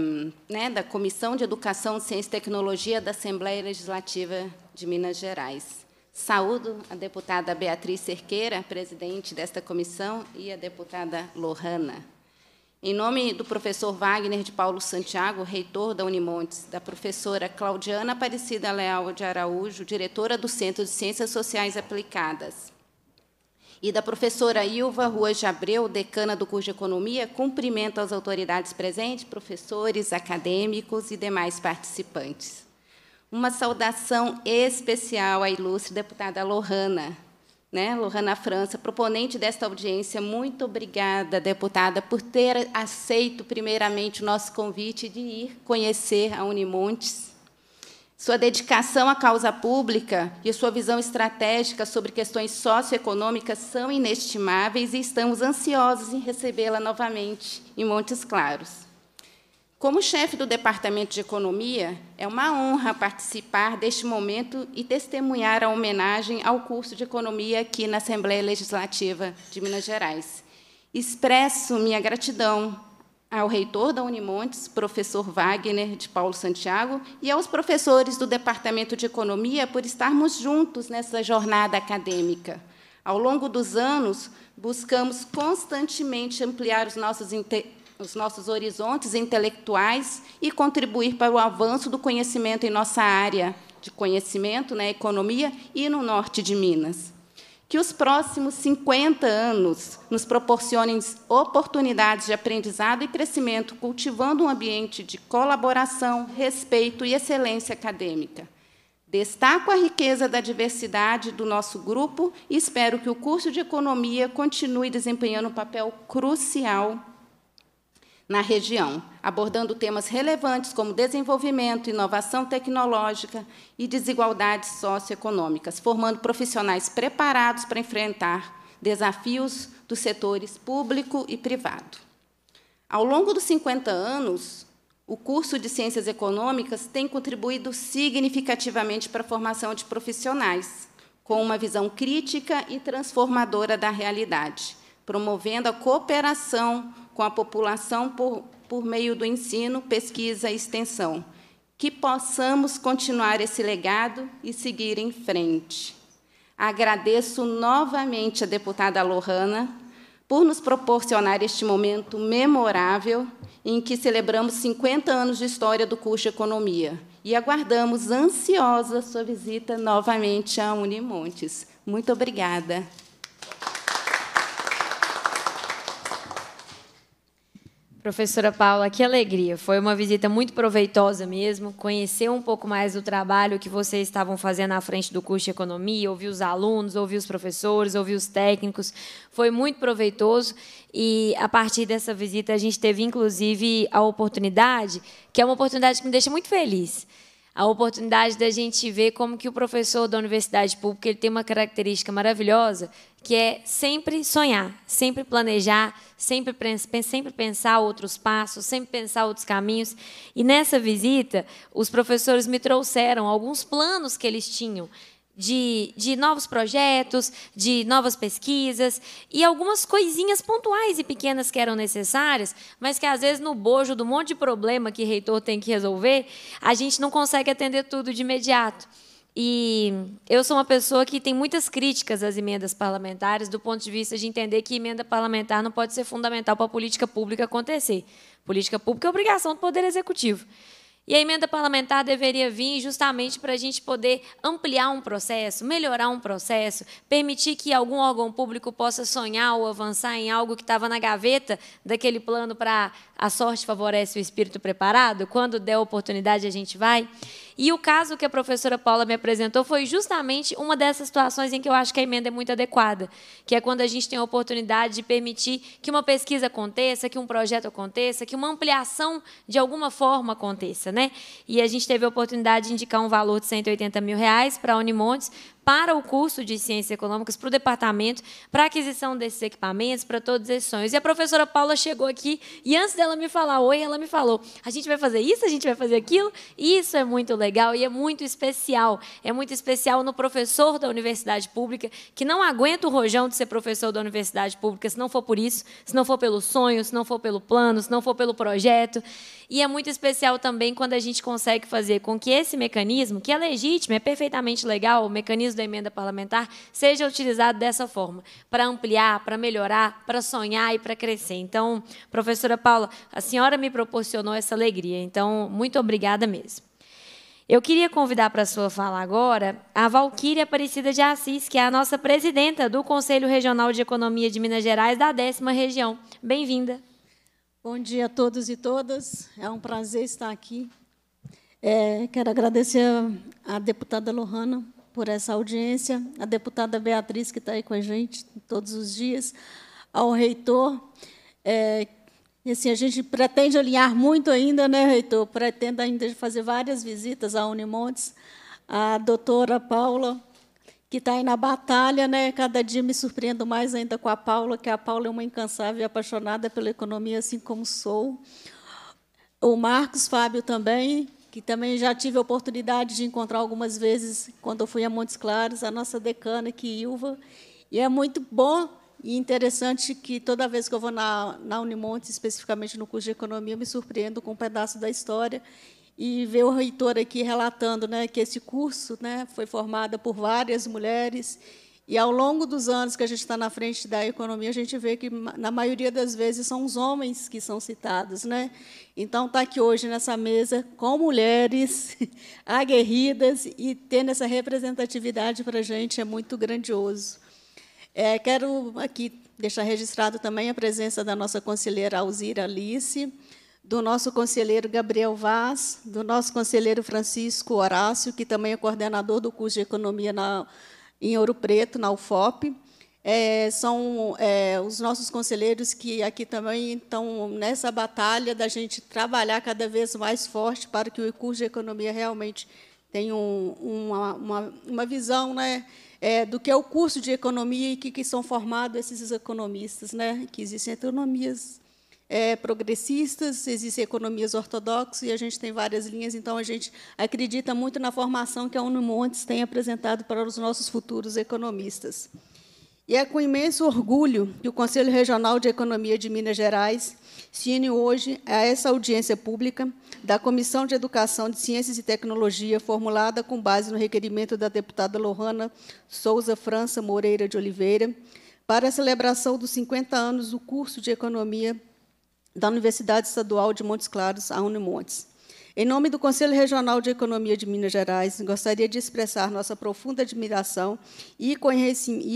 né, da Comissão de Educação, Ciência e Tecnologia da Assembleia Legislativa de Minas Gerais. Saúdo a deputada Beatriz Cerqueira, presidente desta comissão, e a deputada Lohana. Em nome do professor Wagner de Paulo Santiago, reitor da Unimontes, da professora Claudiana Aparecida Leal de Araújo, diretora do Centro de Ciências Sociais Aplicadas, e da professora Ilva Rua de Abreu, decana do curso de Economia, cumprimento as autoridades presentes, professores, acadêmicos e demais participantes. Uma saudação especial à ilustre deputada Lohana, né? Lohana França, proponente desta audiência. Muito obrigada, deputada, por ter aceito primeiramente o nosso convite de ir conhecer a Unimontes sua dedicação à causa pública e sua visão estratégica sobre questões socioeconômicas são inestimáveis e estamos ansiosos em recebê-la novamente em Montes Claros. Como chefe do Departamento de Economia, é uma honra participar deste momento e testemunhar a homenagem ao curso de Economia aqui na Assembleia Legislativa de Minas Gerais. Expresso minha gratidão ao reitor da Unimontes, professor Wagner de Paulo Santiago, e aos professores do Departamento de Economia por estarmos juntos nessa jornada acadêmica. Ao longo dos anos, buscamos constantemente ampliar os nossos, os nossos horizontes intelectuais e contribuir para o avanço do conhecimento em nossa área de conhecimento, na né, economia e no norte de Minas. Que os próximos 50 anos nos proporcionem oportunidades de aprendizado e crescimento, cultivando um ambiente de colaboração, respeito e excelência acadêmica. Destaco a riqueza da diversidade do nosso grupo e espero que o curso de Economia continue desempenhando um papel crucial na região, abordando temas relevantes como desenvolvimento, inovação tecnológica e desigualdades socioeconômicas, formando profissionais preparados para enfrentar desafios dos setores público e privado. Ao longo dos 50 anos, o curso de Ciências Econômicas tem contribuído significativamente para a formação de profissionais com uma visão crítica e transformadora da realidade, promovendo a cooperação com a população por, por meio do ensino, pesquisa e extensão. Que possamos continuar esse legado e seguir em frente. Agradeço novamente a deputada Lohana por nos proporcionar este momento memorável em que celebramos 50 anos de história do curso de Economia e aguardamos ansiosa sua visita novamente a Unimontes. Muito obrigada. Professora Paula, que alegria. Foi uma visita muito proveitosa mesmo. Conhecer um pouco mais do trabalho que vocês estavam fazendo à frente do curso de economia, ouvir os alunos, ouvir os professores, ouvir os técnicos. Foi muito proveitoso. E a partir dessa visita, a gente teve inclusive a oportunidade, que é uma oportunidade que me deixa muito feliz a oportunidade da gente ver como que o professor da universidade pública ele tem uma característica maravilhosa que é sempre sonhar, sempre planejar, sempre, sempre pensar outros passos, sempre pensar outros caminhos. E nessa visita, os professores me trouxeram alguns planos que eles tinham de, de, novos projetos, de novas pesquisas e algumas coisinhas pontuais e pequenas que eram necessárias, mas que às vezes no bojo do monte de problema que o reitor tem que resolver, a gente não consegue atender tudo de imediato. E eu sou uma pessoa que tem muitas críticas às emendas parlamentares, do ponto de vista de entender que emenda parlamentar não pode ser fundamental para a política pública acontecer. Política pública é obrigação do Poder Executivo. E a emenda parlamentar deveria vir justamente para a gente poder ampliar um processo, melhorar um processo, permitir que algum órgão público possa sonhar ou avançar em algo que estava na gaveta daquele plano para a sorte favorece o espírito preparado. Quando der oportunidade, a gente vai. E o caso que a professora Paula me apresentou foi justamente uma dessas situações em que eu acho que a emenda é muito adequada, que é quando a gente tem a oportunidade de permitir que uma pesquisa aconteça, que um projeto aconteça, que uma ampliação de alguma forma aconteça. Né? E a gente teve a oportunidade de indicar um valor de 180 mil reais para a Unimontes, para o curso de Ciências Econômicas, para o departamento, para a aquisição desses equipamentos, para todos esses sonhos. E a professora Paula chegou aqui e antes dela me falar oi, ela me falou: a gente vai fazer isso, a gente vai fazer aquilo, e isso é muito legal legal e é muito especial. É muito especial no professor da universidade pública, que não aguenta o rojão de ser professor da universidade pública, se não for por isso, se não for pelo sonho, se não for pelo plano, se não for pelo projeto. E é muito especial também quando a gente consegue fazer com que esse mecanismo, que é legítimo, é perfeitamente legal, o mecanismo da emenda parlamentar, seja utilizado dessa forma, para ampliar, para melhorar, para sonhar e para crescer. Então, professora Paula, a senhora me proporcionou essa alegria, então, muito obrigada mesmo. Eu queria convidar para a sua fala agora a Valquíria Aparecida de Assis, que é a nossa presidenta do Conselho Regional de Economia de Minas Gerais da décima região. Bem-vinda. Bom dia a todos e todas. É um prazer estar aqui. É, quero agradecer à deputada Lohana por essa audiência, à deputada Beatriz, que está aí com a gente todos os dias, ao reitor, é, e assim, a gente pretende alinhar muito ainda, né, reitor? Pretendo ainda fazer várias visitas à Unimontes, a doutora Paula, que está aí na batalha, né? Cada dia me surpreendo mais ainda com a Paula, que a Paula é uma incansável e apaixonada pela economia, assim como sou. O Marcos Fábio também, que também já tive a oportunidade de encontrar algumas vezes quando eu fui a Montes Claros, a nossa decana, que Ilva. E é muito bom e interessante que toda vez que eu vou na, na Unimonte, especificamente no curso de economia, eu me surpreendo com um pedaço da história e ver o reitor aqui relatando né, que esse curso né, foi formado por várias mulheres e, ao longo dos anos que a gente está na frente da economia, a gente vê que, na maioria das vezes, são os homens que são citados. Né? Então, está aqui hoje nessa mesa com mulheres (laughs) aguerridas e tendo essa representatividade para a gente é muito grandioso. É, quero aqui deixar registrado também a presença da nossa conselheira Alzira Alice, do nosso conselheiro Gabriel Vaz, do nosso conselheiro Francisco Horácio, que também é coordenador do curso de Economia na, em Ouro Preto, na UFOP. É, são é, os nossos conselheiros que aqui também estão nessa batalha da gente trabalhar cada vez mais forte para que o curso de economia realmente tenha um, uma, uma, uma, visão né, é, do que é o curso de economia e que, que são formados esses economistas, né? Que existem economias é, progressistas, existem economias ortodoxas e a gente tem várias linhas. Então a gente acredita muito na formação que a Unimontes tem apresentado para os nossos futuros economistas. E é com imenso orgulho que o Conselho Regional de Economia de Minas Gerais Cine hoje a essa audiência pública da Comissão de Educação de Ciências e Tecnologia, formulada com base no requerimento da deputada Lohana Souza França Moreira de Oliveira, para a celebração dos 50 anos do curso de Economia da Universidade Estadual de Montes Claros, a Unimontes. Em nome do Conselho Regional de Economia de Minas Gerais, gostaria de expressar nossa profunda admiração e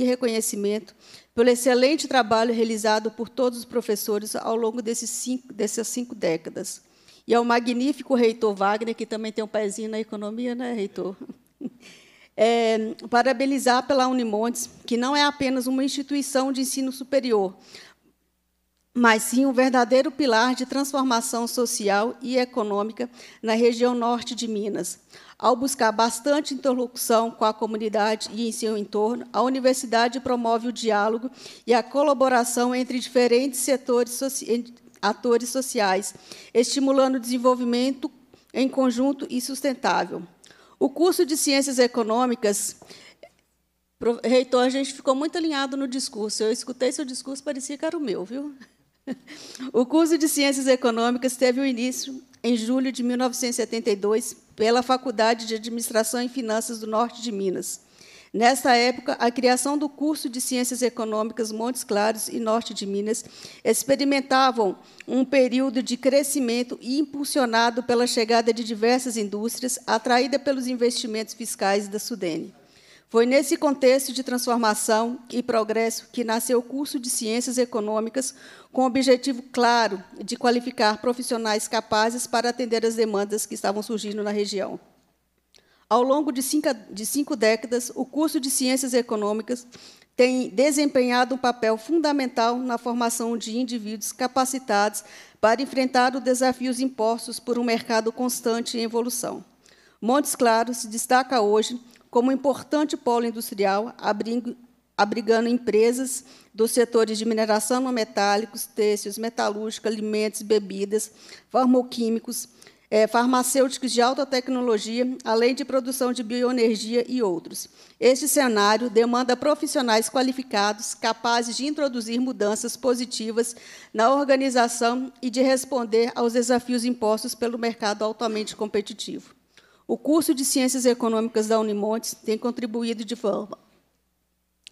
reconhecimento pelo excelente trabalho realizado por todos os professores ao longo cinco, dessas cinco décadas. E ao magnífico reitor Wagner, que também tem um pezinho na economia, né, reitor? (laughs) É, parabenizar pela Unimontes, que não é apenas uma instituição de ensino superior, mas sim um verdadeiro pilar de transformação social e econômica na região norte de Minas. Ao buscar bastante interlocução com a comunidade e em seu entorno, a universidade promove o diálogo e a colaboração entre diferentes setores soci... atores sociais, estimulando o desenvolvimento em conjunto e sustentável. O curso de Ciências Econômicas Reitor, a gente ficou muito alinhado no discurso. Eu escutei seu discurso, parecia que era o meu, viu? (laughs) O curso de Ciências Econômicas teve o início em julho de 1972 pela Faculdade de Administração e Finanças do Norte de Minas. Nesta época, a criação do curso de Ciências Econômicas Montes Claros e Norte de Minas experimentavam um período de crescimento impulsionado pela chegada de diversas indústrias, atraída pelos investimentos fiscais da Sudene. Foi nesse contexto de transformação e progresso que nasceu o curso de Ciências Econômicas, com o objetivo claro de qualificar profissionais capazes para atender as demandas que estavam surgindo na região. Ao longo de cinco, de cinco décadas, o curso de Ciências Econômicas tem desempenhado um papel fundamental na formação de indivíduos capacitados para enfrentar os desafios impostos por um mercado constante em evolução. Montes Claros se destaca hoje como importante polo industrial, abrigando empresas dos setores de mineração não metálicos, têxteis, metalúrgica, alimentos, bebidas, farmoquímicos, é, farmacêuticos de alta tecnologia, além de produção de bioenergia e outros. Este cenário demanda profissionais qualificados, capazes de introduzir mudanças positivas na organização e de responder aos desafios impostos pelo mercado altamente competitivo. O curso de Ciências Econômicas da Unimontes tem contribuído de forma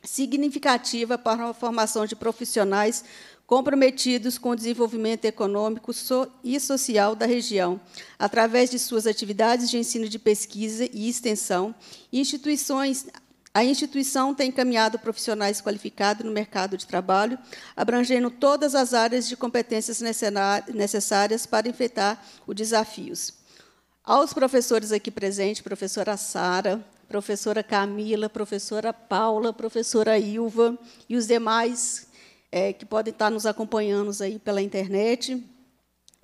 significativa para a formação de profissionais comprometidos com o desenvolvimento econômico e social da região, através de suas atividades de ensino de pesquisa e extensão, instituições a instituição tem encaminhado profissionais qualificados no mercado de trabalho, abrangendo todas as áreas de competências necessárias para enfrentar os desafios. Aos professores aqui presentes, professora Sara, professora Camila, professora Paula, professora Ilva e os demais é, que podem estar nos acompanhando aí pela internet,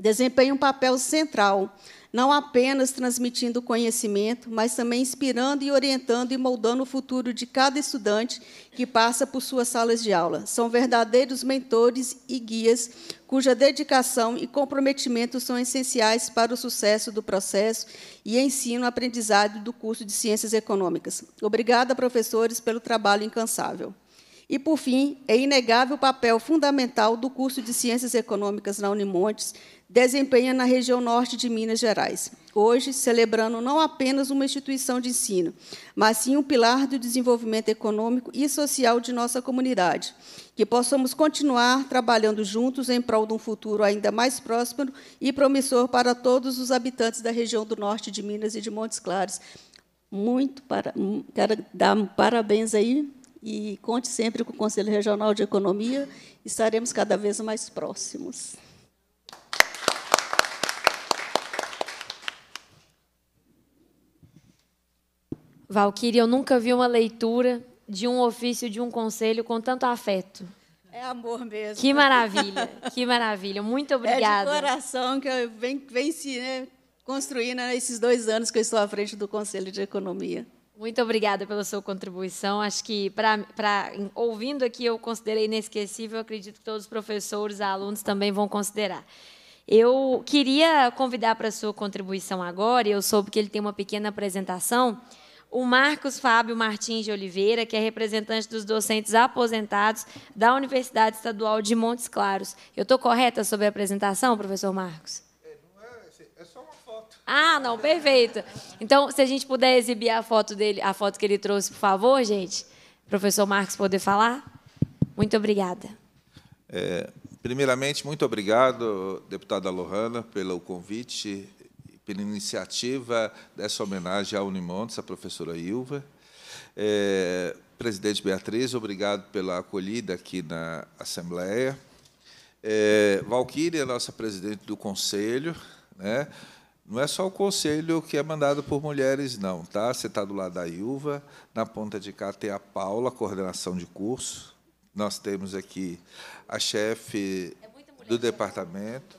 desempenham um papel central não apenas transmitindo conhecimento, mas também inspirando e orientando e moldando o futuro de cada estudante que passa por suas salas de aula. São verdadeiros mentores e guias cuja dedicação e comprometimento são essenciais para o sucesso do processo e ensino-aprendizado do curso de Ciências Econômicas. Obrigada, professores, pelo trabalho incansável. E, por fim, é inegável o papel fundamental do curso de Ciências Econômicas na Unimontes, desempenha na região norte de Minas Gerais. Hoje, celebrando não apenas uma instituição de ensino, mas sim um pilar do desenvolvimento econômico e social de nossa comunidade. Que possamos continuar trabalhando juntos em prol de um futuro ainda mais próspero e promissor para todos os habitantes da região do norte de Minas e de Montes Claros. Muito para, quero dar parabéns aí e conte sempre com o Conselho Regional de Economia, estaremos cada vez mais próximos. Valquíria, eu nunca vi uma leitura de um ofício, de um conselho com tanto afeto. É amor mesmo. Que maravilha, que maravilha. Muito obrigada. (laughs) É de coração que eu venho, se né, construindo nesses né, dois anos que eu estou à frente do Conselho de Economia. Muito obrigada pela sua contribuição. Acho que, para ouvindo aqui, eu considerei inesquecível. acredito que todos os professores, alunos também vão considerar. Eu queria convidar para a sua contribuição agora, e eu soube que ele tem uma pequena apresentação o Marcos Fábio Martins de Oliveira, que é representante dos docentes aposentados da Universidade Estadual de Montes Claros. Eu estou correta sobre a apresentação, professor Marcos? É, é, é ah, não, perfeito. Então, se a gente puder exibir a foto dele, a foto que ele trouxe, por favor, gente, professor Marcos poder falar. Muito obrigada. É, primeiramente, muito obrigado, deputada Lohana, pelo convite pela iniciativa dessa homenagem à Unimontes, à professora Ilva. É, presidente Beatriz, obrigado pela acolhida aqui na Assembleia. É, Valquíria, nossa presidente do Conselho, né? Não é só o conselho que é mandado por mulheres, não, tá? Você está do lado da Ilva, na ponta de cá tem a Paula, coordenação de curso. Nós temos aqui a chefe é do departamento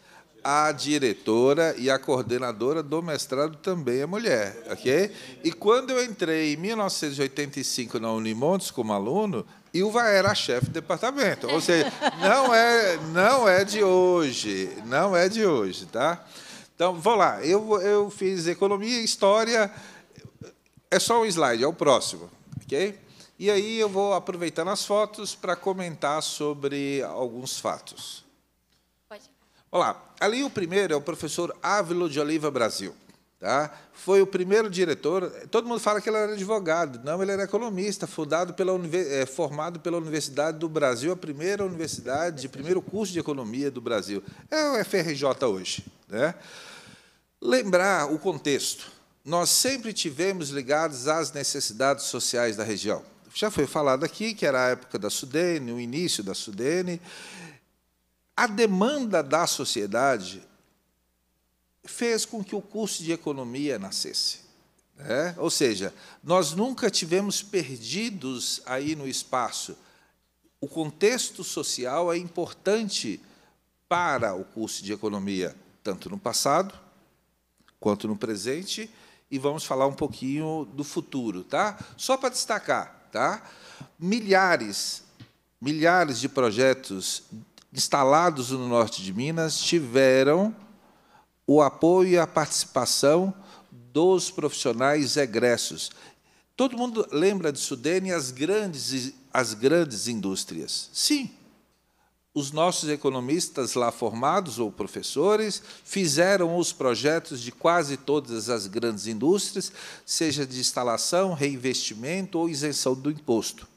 a diretora e a coordenadora do mestrado também é mulher, ok? E quando eu entrei em 1985 na Unimontes como aluno, Ilva era chefe de departamento, ou seja, não é, não é de hoje, não é de hoje, tá? Então, vou lá, eu, eu fiz economia, história, é só um slide, é o próximo, ok? E aí eu vou aproveitando as fotos para comentar sobre alguns fatos. Olá, ali o primeiro é o professor Ávilo de Oliva Brasil. Tá? Foi o primeiro diretor. Todo mundo fala que ele era advogado, não, ele era economista, fundado pela, é, formado pela Universidade do Brasil, a primeira universidade, primeiro curso de economia do Brasil. É o FRJ hoje. Né? Lembrar o contexto. Nós sempre tivemos ligados às necessidades sociais da região. Já foi falado aqui que era a época da Sudene, o início da Sudene, a demanda da sociedade fez com que o curso de economia nascesse. Né? Ou seja, nós nunca tivemos perdidos aí no espaço. O contexto social é importante para o curso de economia, tanto no passado quanto no presente, e vamos falar um pouquinho do futuro, tá? Só para destacar, tá? Milhares, milhares de projetos instalados no norte de Minas tiveram o apoio e a participação dos profissionais egressos. Todo mundo lembra de Sudene as grandes, as grandes indústrias. Sim, os nossos economistas lá formados, ou professores, fizeram os projetos de quase todas as grandes indústrias, seja de instalação, reinvestimento ou isenção do imposto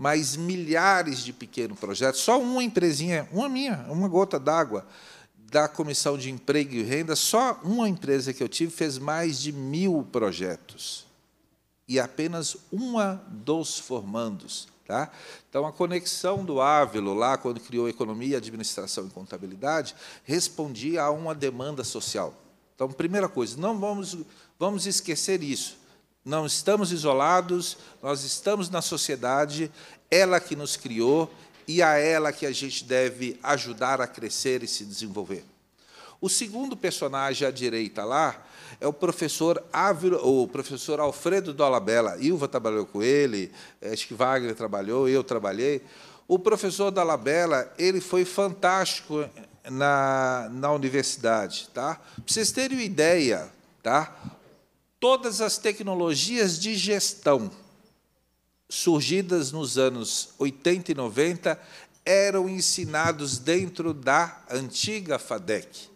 mas milhares de pequenos projetos, só uma empresinha, uma minha, uma gota d'água da Comissão de Emprego e Renda, só uma empresa que eu tive fez mais de mil projetos. E apenas uma dos formandos. Tá? Então, a conexão do Ávilo, lá, quando criou Economia, Administração e Contabilidade, respondia a uma demanda social. Então, primeira coisa, não vamos, vamos esquecer isso. Não estamos isolados, nós estamos na sociedade, ela que nos criou e a ela que a gente deve ajudar a crescer e se desenvolver. O segundo personagem à direita lá é o professor Ávila, o professor Alfredo Dolabella. Ilva trabalhou com ele, eh, acho que Wagner trabalhou, eu trabalhei. O professor Dolabella ele foi fantástico eh, na, na universidade, tá? Para vocês terem uma ideia, tá? todas as tecnologias de gestão surgidas nos anos 80 e 90 eram ensinados dentro da antiga FADEC.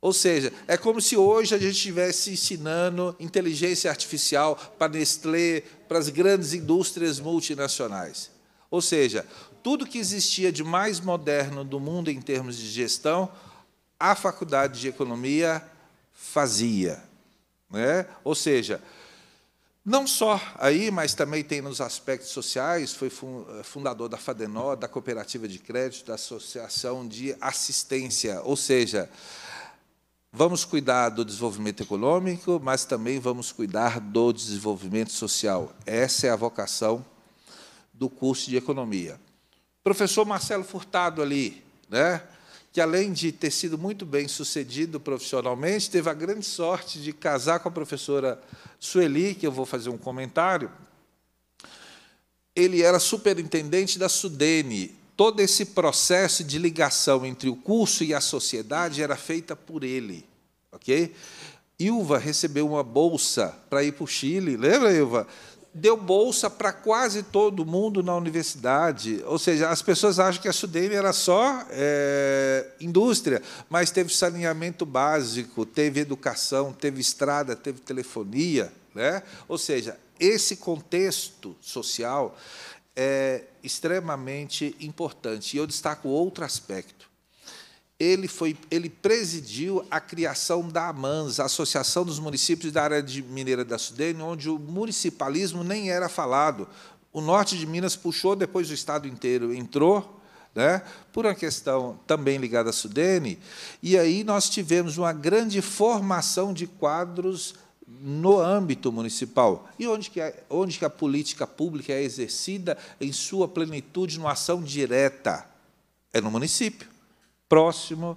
Ou seja, é como se hoje a gente estivesse ensinando inteligência artificial para Nestlé, para as grandes indústrias multinacionais. Ou seja, tudo que existia de mais moderno do mundo em termos de gestão, a Faculdade de Economia fazia. Né? Ou seja, não só aí, mas também tem nos aspectos sociais, foi eh, fundador da FADENO, da Cooperativa de Crédito, da Associação de Assistência, ou seja, vamos cuidar do desenvolvimento econômico, mas também vamos cuidar do desenvolvimento social. Essa é a vocação do curso de economia. Professor Marcelo Furtado ali, né? que além de ter sido muito bem sucedido profissionalmente, teve a grande sorte de casar com a professora Sueli, que eu vou fazer um comentário. Ele era superintendente da Sudene. Todo esse processo de ligação entre o curso e a sociedade era feita por ele, ok? Ilva recebeu uma bolsa para ir para o Chile, lembra, Ilva? deu bolsa para quase todo mundo na universidade. Ou seja, as pessoas acham que a SUDEM era só é, indústria, mas teve saneamento básico, teve educação, teve estrada, teve telefonia. Né? Ou seja, esse contexto social é extremamente importante. E eu destaco outro aspecto ele, foi, ele presidiu a criação da AMANS, a Associação dos Municípios da Área de Mineira da Sudene, onde o municipalismo nem era falado. O norte de Minas puxou, depois o Estado inteiro entrou, né, por uma questão também ligada à Sudene, e aí nós tivemos uma grande formação de quadros no âmbito municipal e onde que, a, é, onde que a política pública é exercida em sua plenitude numa ação direta é no município próximo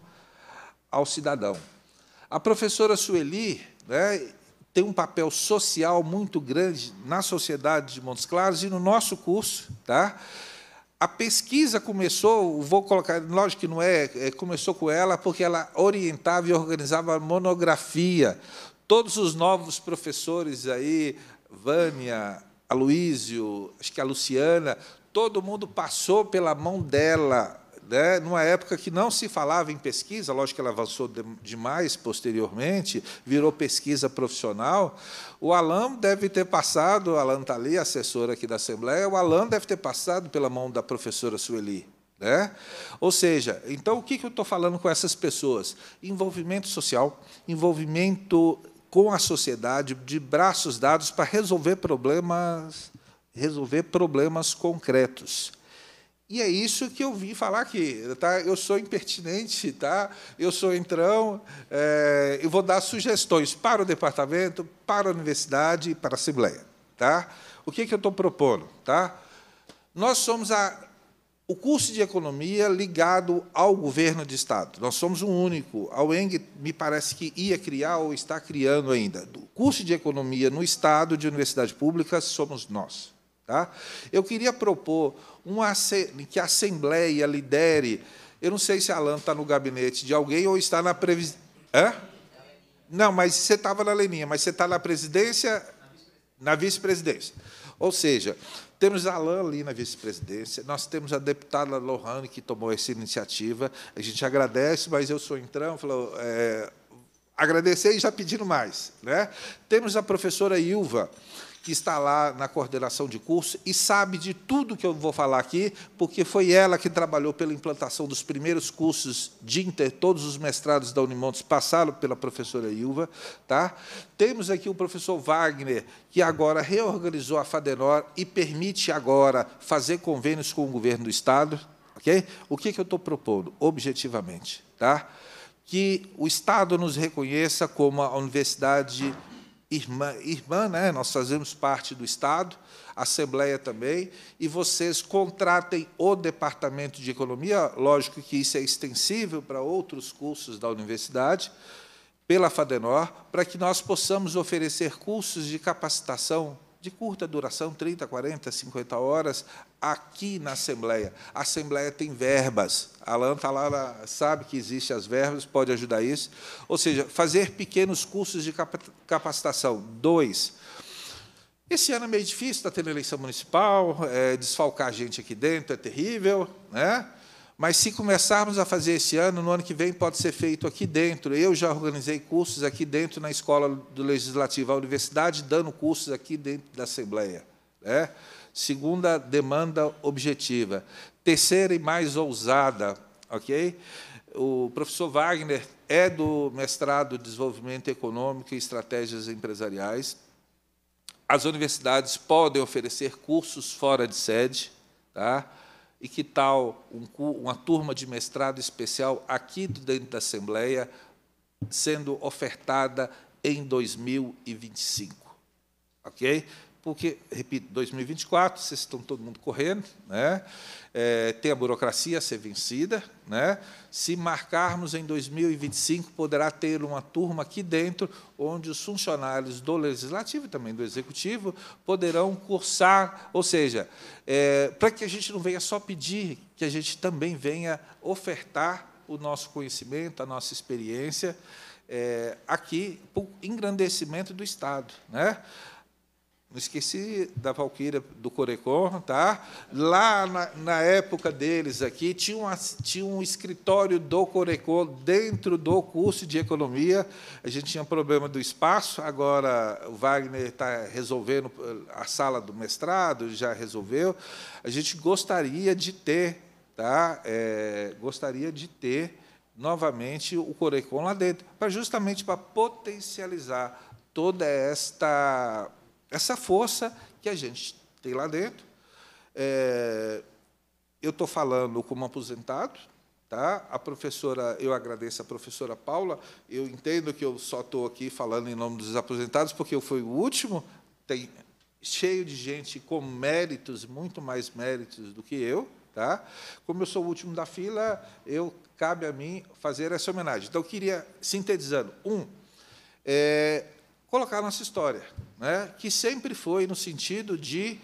ao cidadão. A professora Sueli né, tem um papel social muito grande na sociedade de Montes Claros e no nosso curso. Tá? A pesquisa começou, vou colocar, lógico que não é, é começou com ela, porque ela orientava e organizava a monografia. Todos os novos professores aí, Vânia, Aloísio, acho que a Luciana, todo mundo passou pela mão dela, né, numa época que não se falava em pesquisa, lógico que ela avançou demais posteriormente, virou pesquisa profissional. O Alain deve ter passado, Alan está ali, assessor aqui da Assembleia, o Alain deve ter passado pela mão da professora Sueli. Né? Ou seja, então o que, que eu estou falando com essas pessoas? Envolvimento social, envolvimento com a sociedade, de braços dados para resolver problemas, resolver problemas concretos. E é isso que eu vim falar aqui. Tá? Eu sou impertinente, tá? eu sou entrão, é, eu vou dar sugestões para o departamento, para a universidade e para a Assembleia. Tá? O que, é que eu estou propondo? Tá? Nós somos a, o curso de economia ligado ao governo de Estado. Nós somos o um único. A UENG, me parece que ia criar ou está criando ainda. O curso de economia no Estado de universidade pública somos nós. Tá? Eu queria propor uma, que a Assembleia lidere. Eu não sei se a Alan está no gabinete de alguém ou está na presidência. Não, mas você estava na Leninha, mas você está na presidência, na vice-presidência. Ou seja, temos a Alain ali na vice-presidência, nós temos a deputada Lohane, que tomou essa iniciativa. A gente agradece, mas eu sou entrão, falou, é, agradecer e já pedindo mais. Né? Temos a professora Ilva, que está lá na coordenação de curso e sabe de tudo que eu vou falar aqui, porque foi ela que trabalhou pela implantação dos primeiros cursos de Inter, todos os mestrados da Unimontes passaram pela professora Ilva. Tá? Temos aqui o professor Wagner, que agora reorganizou a Fadenor e permite agora fazer convênios com o governo do Estado. Okay? O que, que eu estou propondo, objetivamente? Tá? Que o Estado nos reconheça como a universidade irmã, irmã né? nós fazemos parte do Estado, Assembleia também, e vocês contratem o Departamento de Economia, lógico que isso é extensível para outros cursos da universidade, pela FADENOR, para que nós possamos oferecer cursos de capacitação de curta duração, 30, 40, 50 horas, aqui na Assembleia. A Assembleia tem verbas. A Alan tá lá, sabe que existem as verbas, pode ajudar isso. Ou seja, fazer pequenos cursos de capacitação. Dois, esse ano é meio difícil, está tendo eleição municipal, é, desfalcar a gente aqui dentro é terrível, né? Mas se começarmos a fazer esse ano, no ano que vem pode ser feito aqui dentro. Eu já organizei cursos aqui dentro na escola do Legislativo, a universidade dando cursos aqui dentro da Assembleia. Né? Segunda demanda objetiva. Terceira e mais ousada, ok? O professor Wagner é do mestrado de Desenvolvimento Econômico e Estratégias Empresariais. As universidades podem oferecer cursos fora de sede, tá? E que tal um, uma turma de mestrado especial aqui dentro da Assembleia sendo ofertada em 2025? Ok? Porque, repito, 2024, vocês estão todo mundo correndo, né? é, ter a burocracia a ser vencida. Né? Se marcarmos em 2025, poderá ter uma turma aqui dentro, onde os funcionários do Legislativo e também do Executivo poderão cursar, ou seja, é, para que a gente não venha só pedir, que a gente também venha ofertar o nosso conhecimento, a nossa experiência, é, aqui, para o engrandecimento do Estado. Né? Não esqueci da Valquíria do Corecon, tá? Lá na, na, época deles aqui, tinha, uma, tinha um escritório do Corecon dentro do curso de economia. A gente tinha problema do espaço, agora o Wagner está resolvendo eh, a sala do mestrado, já resolveu. A gente gostaria de ter, tá? É, gostaria de ter novamente o Corecon lá dentro, para justamente para potencializar toda esta essa força que a gente tem lá dentro. É, eu estou falando como aposentado, Tá? A professora, eu agradeço a professora Paula. Eu entendo que eu só estou aqui falando em nome dos aposentados, porque eu fui o último. Tem cheio de gente com méritos, muito mais méritos do que eu. Tá? Como eu sou o último da fila, eu cabe a mim fazer essa homenagem. Então, eu queria, sintetizando, um, é, colocar nossa história, né? que sempre foi no sentido de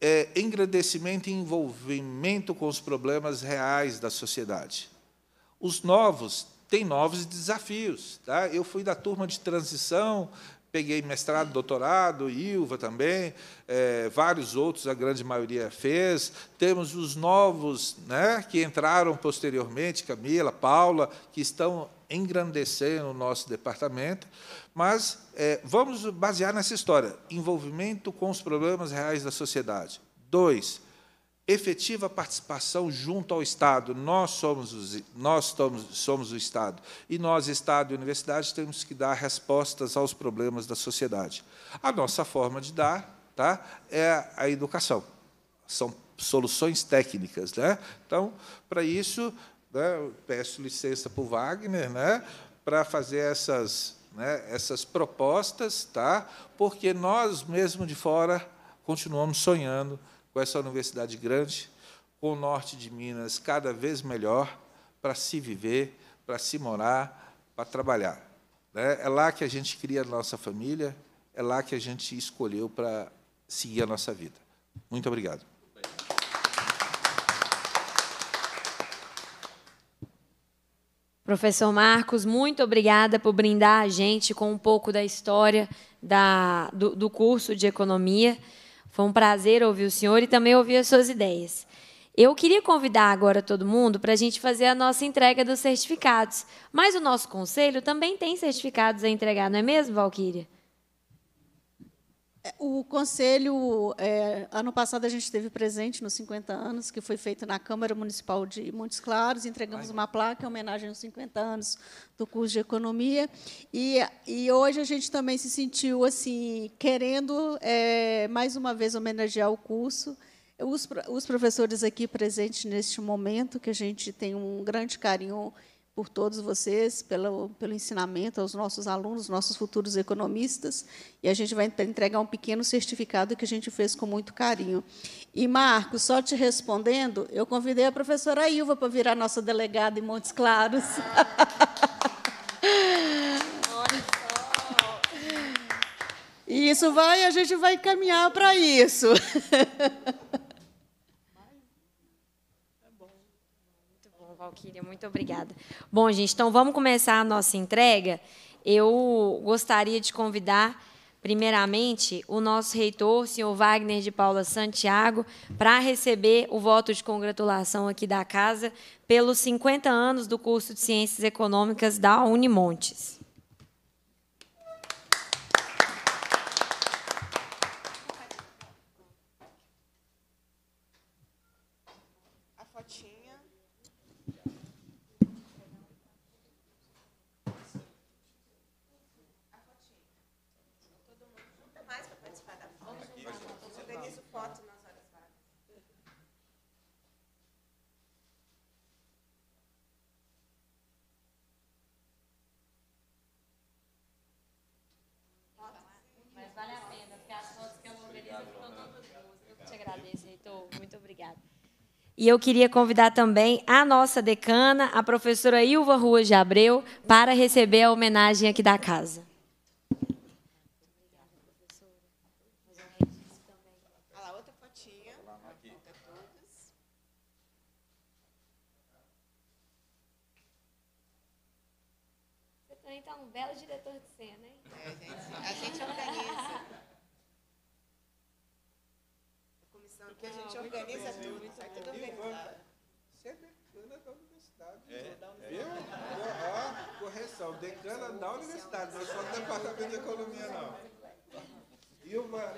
é, engrandecimento e envolvimento com os problemas reais da sociedade. Os novos têm novos desafios. Tá? Eu fui da turma de transição, Peguei mestrado, doutorado, Ilva também, é, vários outros, a grande maioria fez. Temos os novos né, que entraram posteriormente, Camila, Paula, que estão engrandecendo o nosso departamento. Mas é, vamos basear nessa história: envolvimento com os problemas reais da sociedade. Dois, efetiva participação junto ao Estado. Nós somos, os, nós somos, somos o Estado. E nós, Estado e universidade, temos que dar respostas aos problemas da sociedade. A nossa forma de dar tá, é a educação. São soluções técnicas. Né? Então, para isso, né, peço licença para o Wagner, né, para fazer essas, né, essas propostas, tá? porque nós, mesmo de fora, continuamos sonhando com essa universidade grande, com o norte de Minas cada vez melhor para se viver, para se morar, para trabalhar. Né? É lá que a gente cria a nossa família, é lá que a gente escolheu para seguir a nossa vida. Muito obrigado. Professor Marcos, muito obrigada por brindar a gente com um pouco da história da, do, do curso de economia. Foi um prazer ouvir o senhor e também ouvir as suas ideias. Eu queria convidar agora todo mundo para a gente fazer a nossa entrega dos certificados. Mas o nosso conselho também tem certificados a entregar, não é mesmo, Valquíria? O conselho, é, ano passado a gente esteve presente nos 50 anos, que foi feito na Câmara Municipal de Montes Claros, entregamos uma placa em homenagem aos 50 anos do curso de Economia, e, e hoje a gente também se sentiu assim querendo, é, mais uma vez, homenagear o curso, os, os professores aqui presentes neste momento, que a gente tem um grande carinho por todos vocês, pelo, pelo ensinamento aos nossos alunos, nossos futuros economistas, e a gente vai entregar um pequeno certificado que a gente fez com muito carinho. E, Marcos, só te respondendo, eu convidei a professora Ilva para virar nossa delegada em Montes Claros. (laughs) E isso vai, a gente vai caminhar para isso. (laughs) Valquíria, muito obrigada. Bom, gente, então vamos começar a nossa entrega. Eu gostaria de convidar, primeiramente, o nosso reitor, senhor Wagner de Paula Santiago, para receber o voto de congratulação aqui da casa pelos 50 anos do curso de Ciências Econômicas da Unimontes. E eu queria convidar também a nossa decana, a professora Ilva Rua de Abreu, para receber a homenagem aqui da casa. Então, um belo diretor de educação, decana da universidade, não só do departamento de economia, não. E uma,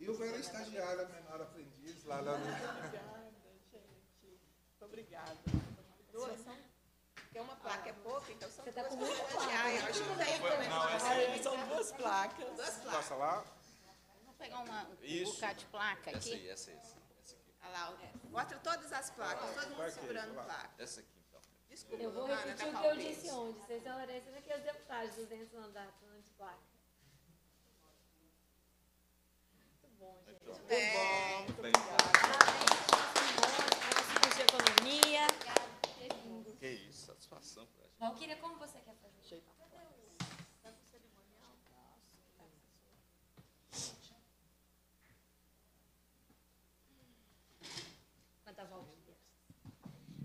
e uma era estagiária, menor aprendiz lá na universidade. Obrigada, gente. Tem uma placa, é pouca, então são Você tá duas com muita ah, placa. Eu acho que não deve começar. São duas placas. Duas placas. Passa lá. Vamos pegar uma, um isso. bocado de placa aqui. Essa aí, essa aí. Essa aqui. Olha lá, mostra todas as placas, todo mundo segurando placa. Essa aqui. Desculpa, eu vou repetir o que eu disse onde, ontem. César Lourenço aqui os deputados do dentro do mandato antiplaca. Muito bom, gente. Muito bom. Muito obrigado. economia. Obrigada. Que isso, satisfação. Valquíria, como você quer fazer?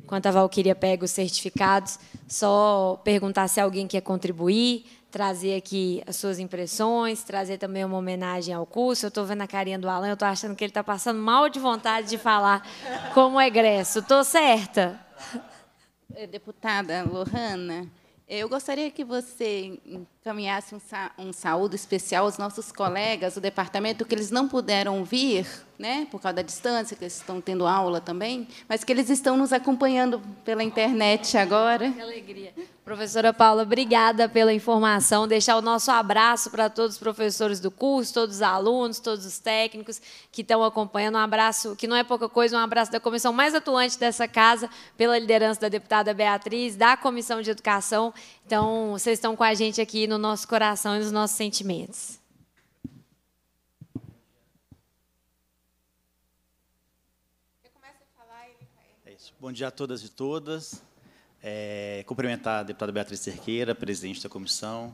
enquanto a Valquíria pega os certificados, só perguntar se alguém quer contribuir, trazer aqui as suas impressões, trazer também uma homenagem ao curso. Eu estou vendo a carinha do Alan, eu estou achando que ele está passando mal de vontade de falar como egresso. Estou certa? Deputada Lohana, eu gostaria que você caminhasse um, sa um saúdo especial aos nossos colegas do departamento, que eles não puderam vir, né, por causa da distância, que eles estão tendo aula também, mas que eles estão nos acompanhando pela internet agora. Que alegria. Professora Paula, obrigada pela informação. Deixar o nosso abraço para todos os professores do curso, todos os alunos, todos os técnicos que estão acompanhando. Um abraço, que não é pouca coisa, um abraço da comissão mais atuante dessa casa, pela liderança da deputada Beatriz, da Comissão de Educação então, vocês estão com a gente aqui no nosso coração e nos nossos sentimentos. É Bom dia a todas e todas. É, cumprimentar a deputada Beatriz Cerqueira, presidente da comissão,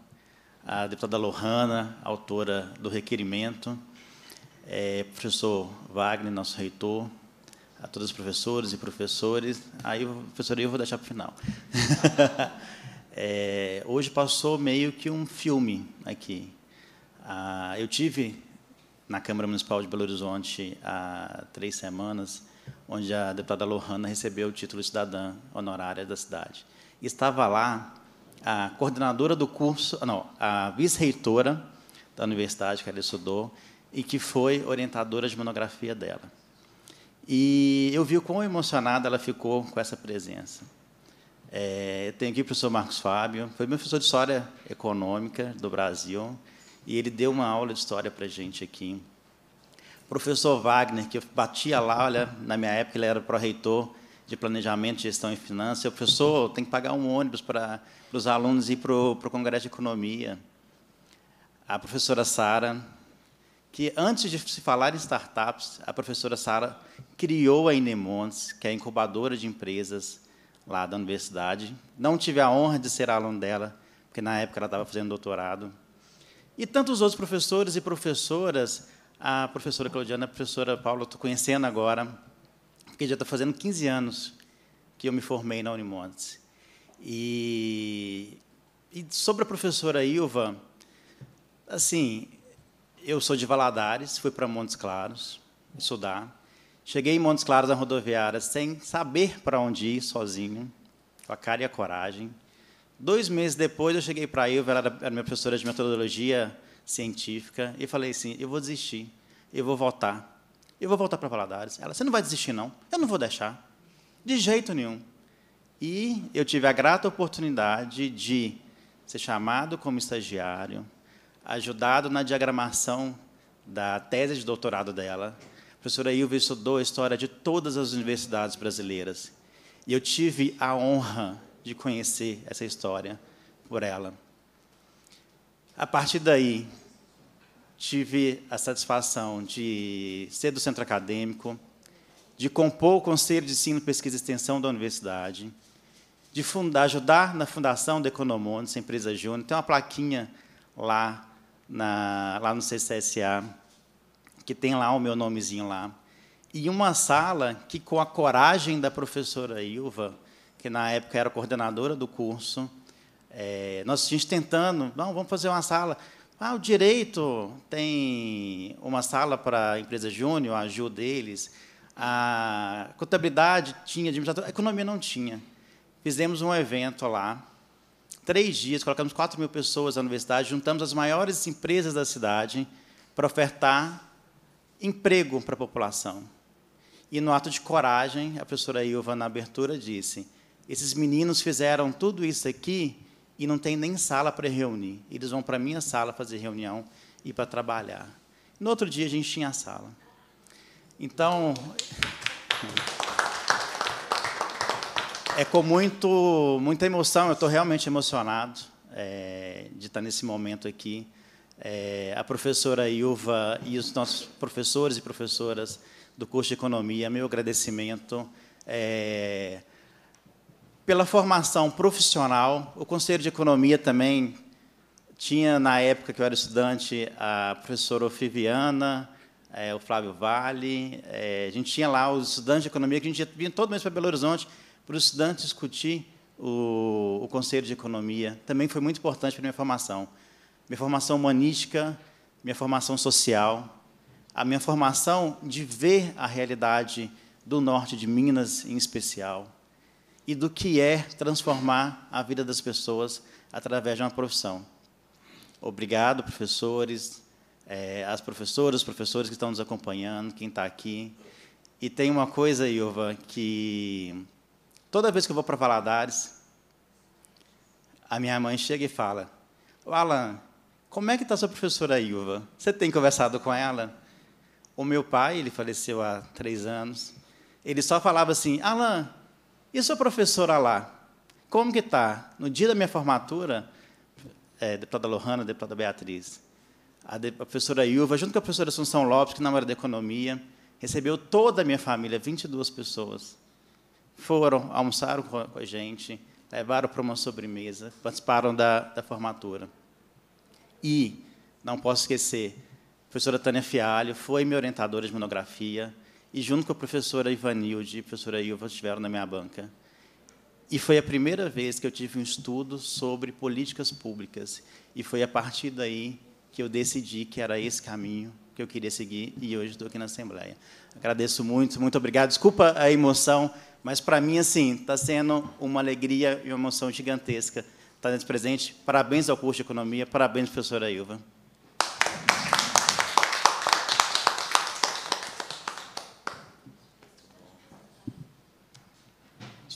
a deputada Lohana, autora do requerimento, é, professor Wagner, nosso reitor, a todos os professores e professores. Aí, professor, eu vou deixar para o final. (laughs) É, hoje passou meio que um filme aqui. Ah, eu tive na Câmara Municipal de Belo Horizonte há três semanas, onde a deputada Lohana recebeu o título de cidadã honorária da cidade. Estava lá a coordenadora do curso, ah, não, a vice-reitora da universidade que ela estudou e que foi orientadora de monografia dela. E eu vi o quão emocionada ela ficou com essa presença. É, tenho aqui o professor Marcos Fábio, foi meu professor de História Econômica do Brasil, e ele deu uma aula de História para a gente aqui. Professor Wagner, que eu batia lá, olha, na minha época ele era pró-reitor de Planejamento, Gestão e Finanças. O professor, tem que pagar um ônibus para, para os alunos ir para o, para o Congresso de Economia. A professora Sara, que antes de se falar em startups, a professora Sara criou a Inemontes, que é a incubadora de empresas lá da universidade. Não tive a honra de ser aluno dela, porque na época ela estava fazendo doutorado. E tantos outros professores e professoras, a professora Claudiana, a professora Paula, estou conhecendo agora, porque já está fazendo 15 anos que eu me formei na Unimontes. E, e sobre a professora Ilva, assim, eu sou de Valadares, fui para Montes Claros estudar. Cheguei em Montes Claros, na rodoviária, sem saber para onde ir, sozinho, com a cara e a coragem. Dois meses depois, eu cheguei para a Ilva, ela era minha professora de metodologia científica, e falei assim: eu vou desistir, eu vou voltar, eu vou voltar para Paladares. Ela, você não vai desistir, não? Eu não vou deixar, de jeito nenhum. E eu tive a grata oportunidade de ser chamado como estagiário, ajudado na diagramação da tese de doutorado dela, professora Ilva estudou a história de todas as universidades brasileiras. E eu tive a honra de conhecer essa história por ela. A partir daí, tive a satisfação de ser do centro acadêmico, de compor o Conselho de Ensino, Pesquisa e Extensão da Universidade, de fundar, ajudar na fundação da essa empresa Júnior. Tem uma plaquinha lá, na, lá no CCSA, que tem lá o meu nomezinho lá. E uma sala que, com a coragem da professora Ilva, que na época era coordenadora do curso, é, nós tínhamos tentando, não, vamos fazer uma sala. Ah, o direito tem uma sala para a empresa júnior, a Ju deles. A contabilidade tinha, administrador, a economia não tinha. Fizemos um evento lá, três dias, colocamos 4 mil pessoas na universidade, juntamos as maiores empresas da cidade para ofertar emprego para a população. E no ato de coragem, a professora Ilva, na abertura, disse: esses meninos fizeram tudo isso aqui e não tem nem sala para reunir. Eles vão para a minha sala fazer reunião e para trabalhar. No outro dia, a gente tinha a sala. Então. É com muito, muita emoção, eu estou realmente emocionado é, de estar nesse momento aqui é, a professora Ilva e os nossos professores e professoras do curso de Economia, meu agradecimento é, pela formação profissional. O Conselho de Economia também tinha, na época que eu era estudante, a professora Ofiviana, é, o Flávio Vale. É, a gente tinha lá os estudantes de economia, que a gente vinha todo mês para Belo Horizonte para os estudantes discutir o, o Conselho de Economia. Também foi muito importante para a minha formação minha formação humanística, minha formação social, a minha formação de ver a realidade do norte de Minas em especial e do que é transformar a vida das pessoas através de uma profissão. Obrigado, professores, é, as professoras, os professores que estão nos acompanhando, quem está aqui. E tem uma coisa, Iova, que toda vez que eu vou para Valadares, a minha mãe chega e fala: Alan, como é que está sua professora Ilva? Você tem conversado com ela? O meu pai, ele faleceu há três anos, ele só falava assim, Alan, e sua professora lá? Como que está? No dia da minha formatura, é, deputada Lohana, deputada Beatriz, a, professora Ilva, junto com a professora Assunção Lopes, que na hora da economia, recebeu toda a minha família, 22 pessoas. Foram, almoçaram com a gente, levaram para uma sobremesa, participaram da, da formatura. E, não posso esquecer, a professora Tânia Fialho foi minha orientadora de monografia, e junto com a professora Ivanilde e a professora Ilva estiveram na minha banca. E foi a primeira vez que eu tive um estudo sobre políticas públicas. E foi a partir daí que eu decidi que era esse caminho que eu queria seguir e hoje estou aqui na Assembleia. Agradeço muito, muito obrigado. Desculpa a emoção, mas para mim, assim, está sendo uma alegria e uma emoção gigantesca está nesse presente. Parabéns ao curso de Economia, parabéns, professora Ilva.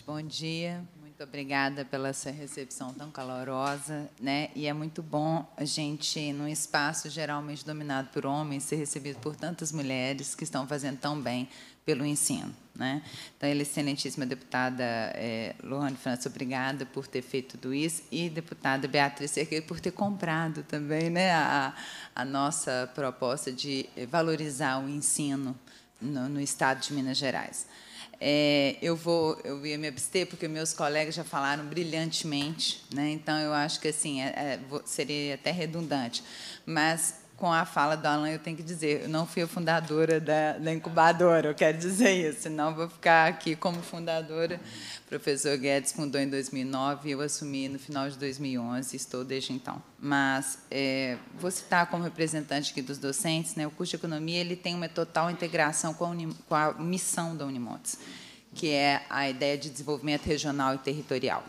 Bom dia, muito obrigada pela sua recepção tão calorosa, né? E é muito bom a gente, num espaço geralmente dominado por homens, ser recebido por tantas mulheres que estão fazendo tão bem pelo ensino. Né? Então, ele, excelentíssima deputada é, Lohane França, obrigada por ter feito tudo isso, e deputada Beatriz Cerqueira por ter comprado também né, a, a nossa proposta de valorizar o ensino no, no Estado de Minas Gerais. É, eu vou, eu ia me abster porque meus colegas já falaram brilhantemente, né? Então eu acho que assim é, é, seria até redundante, mas com a fala do Alan, eu tenho que dizer, eu não fui a fundadora da, da incubadora, eu quero dizer isso, senão vou ficar aqui como fundadora. O professor Guedes fundou em 2009 e eu assumi no final de 2011, estou desde então. Mas é, vou citar como representante aqui dos docentes, né, o curso de Economia ele tem uma total integração com a, Unim, com a missão da Unimontes que é a ideia de desenvolvimento regional e territorial.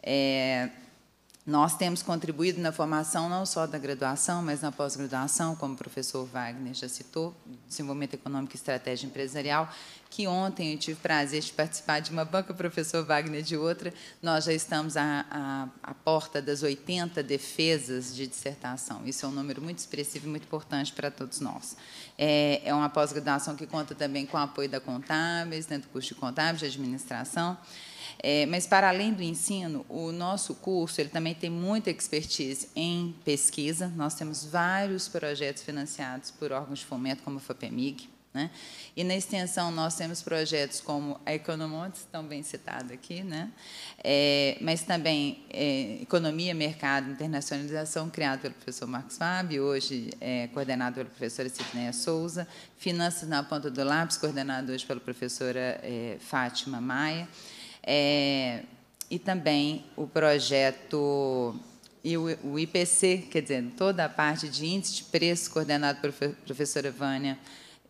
É, nós temos contribuído na formação não só da graduação, mas na pós-graduação, como o professor Wagner já citou, desenvolvimento econômico e estratégia empresarial, que ontem eu tive prazer de participar de uma banca, o professor Wagner de outra. Nós já estamos à, à, à porta das 80 defesas de dissertação. Isso é um número muito expressivo e muito importante para todos nós. É, é uma pós-graduação que conta também com o apoio da Contábeis, dentro né, do curso de Contábeis de Administração. É, mas, para além do ensino, o nosso curso ele também tem muita expertise em pesquisa. Nós temos vários projetos financiados por órgãos de fomento, como a FAPEMIG. Né? E na extensão nós temos projetos como a Economontes, tão bem citado aqui, né? É, mas também é, Economia, Mercado, Internacionalização, criado pelo professor Marcos Fábio, hoje é, coordenado pela professora Sidneia Souza, Finanças na Ponta do Lápis, coordenado hoje pela professora é, Fátima Maia. É, e também o projeto e o, IPC, quer dizer, toda a parte de índice de preço coordenado pela professora Vânia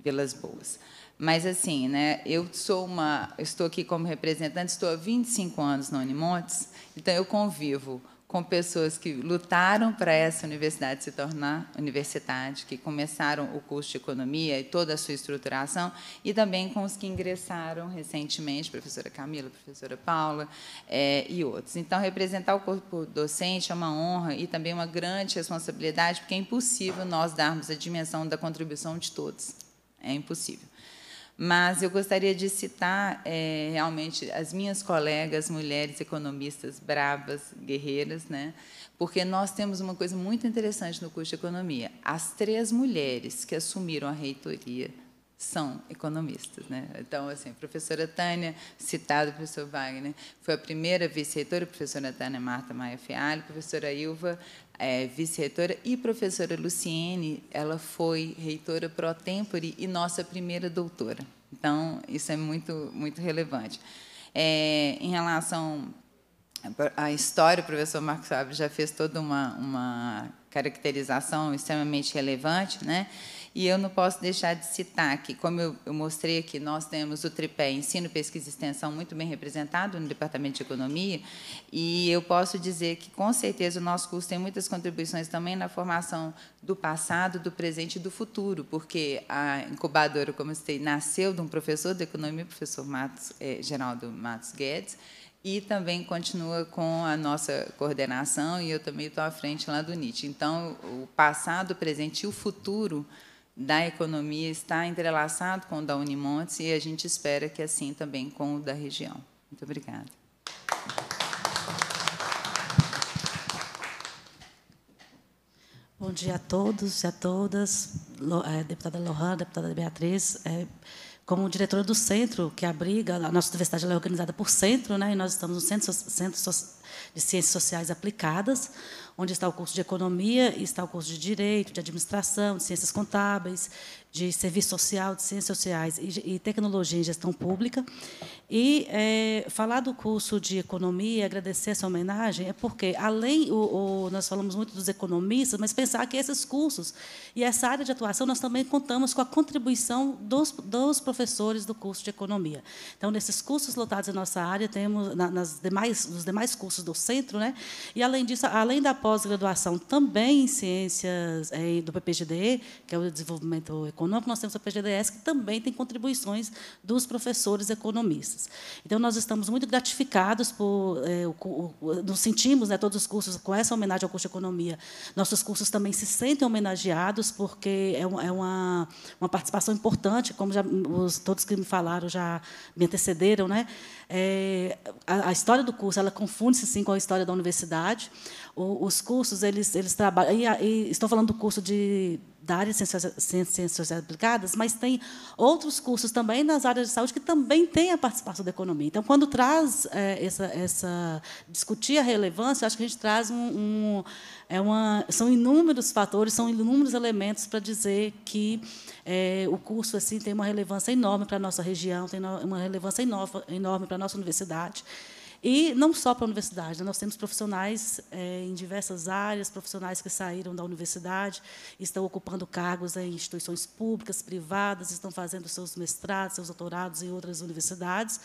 pelas boas. Mas assim, né, eu sou uma, estou aqui como representante, estou há 25 anos na Unimontes, então eu convivo com pessoas que lutaram para essa universidade se tornar universidade, que começaram o curso de economia e toda a sua estruturação, e também com os que ingressaram recentemente, professora Camila, professora Paula é, e outros. Então, representar o corpo docente é uma honra e também uma grande responsabilidade, porque é impossível nós darmos a dimensão da contribuição de todos. É impossível. Mas eu gostaria de citar é, realmente as minhas colegas mulheres economistas bravas, guerreiras, né? porque nós temos uma coisa muito interessante no curso de economia. As três mulheres que assumiram a reitoria são economistas. Né? Então, assim, a professora Tânia, citada o professor Wagner, foi a primeira vice-reitora, a professora Tânia Marta Maia Fialho, a professora Ilva é, vice-reitora, e professora Luciene, ela foi reitora pro tempore e nossa primeira doutora. Então, isso é muito, muito relevante. É, em relação à história, o professor Marcos Fábio já fez toda uma, uma caracterização extremamente relevante, né? E eu não posso deixar de citar que, como eu, mostrei aqui, nós temos o tripé ensino, pesquisa e extensão muito bem representado no Departamento de Economia, e eu posso dizer que, com certeza, o nosso curso tem muitas contribuições também na formação do passado, do presente e do futuro, porque a incubadora, como eu citei, nasceu de um professor de economia, professor Matos, eh, Geraldo Matos Guedes, e também continua com a nossa coordenação, e eu também estou à frente lá do NIT. Então, o passado, o presente e o futuro da economia está entrelaçado com o da Unimontes e a gente espera que assim também com o da região. Muito obrigada. Bom dia a todos e a todas. É, deputada Lohan, deputada Beatriz, é, como diretora do centro que abriga, a nossa universidade é organizada por centro, né, e nós estamos no centro, centro de Ciências Sociais Aplicadas, onde está o curso de Economia, está o curso de Direito, de Administração, de Ciências Contábeis, de Serviço Social, de Ciências Sociais e, e Tecnologia em Gestão Pública. E é, falar do curso de economia, agradecer essa homenagem, é porque, além, o, o, nós falamos muito dos economistas, mas pensar que esses cursos e essa área de atuação, nós também contamos com a contribuição dos, dos professores do curso de economia. Então, nesses cursos lotados em nossa área, temos na, nas demais, nos demais cursos do centro, né? e, além disso, além da pós-graduação também em ciências é, do PPGDE, que é o desenvolvimento econômico, nós temos a PGDS, que também tem contribuições dos professores economistas. Então, nós estamos muito gratificados por. É, o, o, nos sentimos, né, todos os cursos, com essa homenagem ao curso de Economia. Nossos cursos também se sentem homenageados, porque é, um, é uma, uma participação importante, como já, os, todos que me falaram já me antecederam. Né? É, a, a, história do curso ela confunde-se sim com a história da universidade. O, os cursos, eles, eles trabalham. E, e estou falando do curso de da área de ciências sociais aplicadas, mas tem outros cursos também nas áreas de saúde que também têm a participação da economia. Então, quando traz é, essa, essa, discutir a relevância, acho que a gente traz um, um é uma, são inúmeros fatores, são inúmeros elementos para dizer que é, o curso assim tem uma relevância enorme para a nossa região, tem uma relevância enorme, enorme para a nossa universidade. E não só para a universidade, né? nós temos profissionais é, em diversas áreas, profissionais que saíram da universidade, estão ocupando cargos em instituições públicas, privadas, estão fazendo seus mestrados, seus doutorados em outras universidades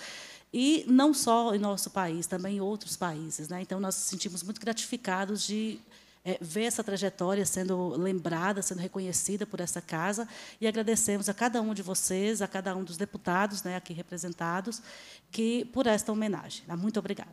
e não só em nosso país, também em outros países. Né? Então, nós nos sentimos muito gratificados de é, ver essa trajetória sendo lembrada, sendo reconhecida por essa casa. E agradecemos a cada um de vocês, a cada um dos deputados né, aqui representados, que por esta homenagem. Tá? Muito obrigada.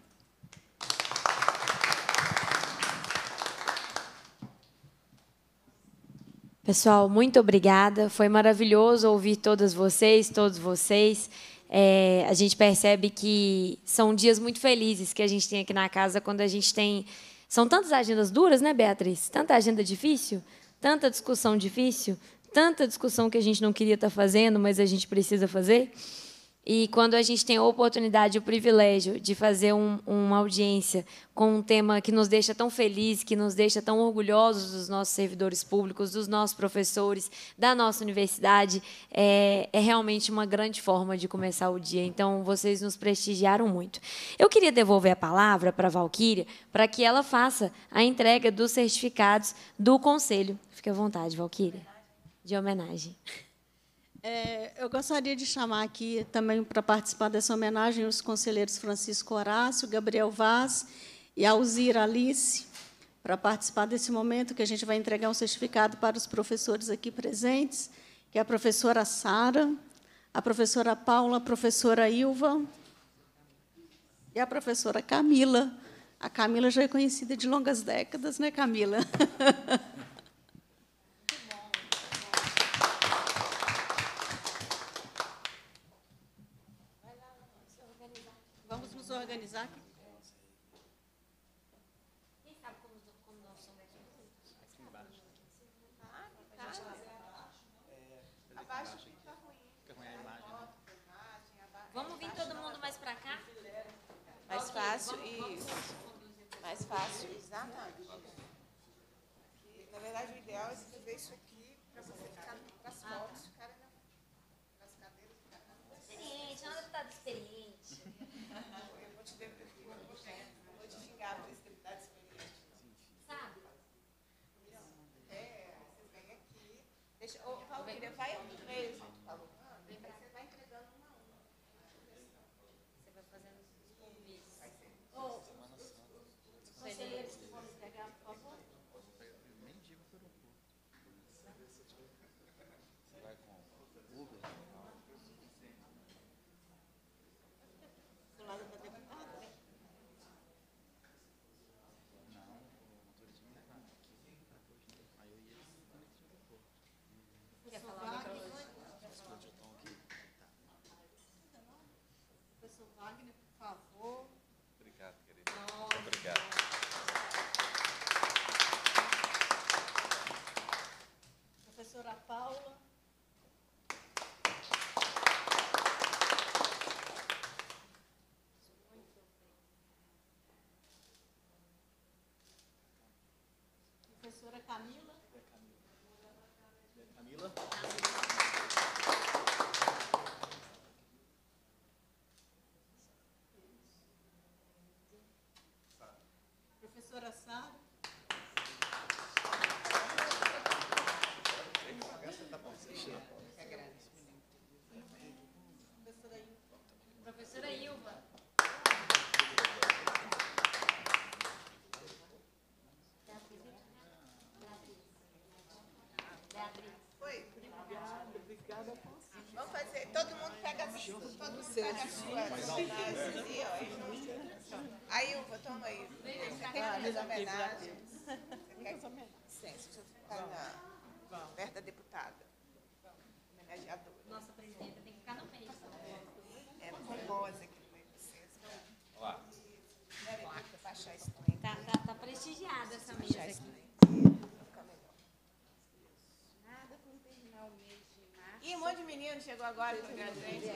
Pessoal, muito obrigada. Foi maravilhoso ouvir todas vocês, todos vocês. É, a gente percebe que são dias muito felizes que a gente tem aqui na casa quando a gente tem são tantas agendas duras, né, Beatriz? Tanta agenda difícil, tanta discussão difícil, tanta discussão que a gente não queria estar fazendo, mas a gente precisa fazer. E quando a gente tem a oportunidade, o privilégio de fazer um, uma audiência com um tema que nos deixa tão felizes, que nos deixa tão orgulhosos dos nossos servidores públicos, dos nossos professores, da nossa universidade, é, é realmente uma grande forma de começar o dia. Então, vocês nos prestigiaram muito. Eu queria devolver a palavra para a Valquíria, para que ela faça a entrega dos certificados do Conselho. Fique à vontade, Valquíria, de homenagem. É, eu gostaria de chamar aqui também para participar dessa homenagem os conselheiros Francisco Horácio, Gabriel Vaz e Alzira Alice, para participar desse momento que a gente vai entregar um certificado para os professores aqui presentes, que é a professora Sara, a professora Paula, a professora Ilva e a professora Camila. A Camila já é conhecida de longas décadas, né, Camila? (laughs) fica ruim. Fica ruim a imagem. Né? Vamos vir todo mundo mais para cá? Mais fácil, isso. Mais fácil, exatamente. Na verdade, o ideal é você ver isso aqui para você ficar para as ah, tá. fotos. Ele vai ao todo Aí eu vou, toma aí. Você tem as homenagem? chegou agora com né, a gente.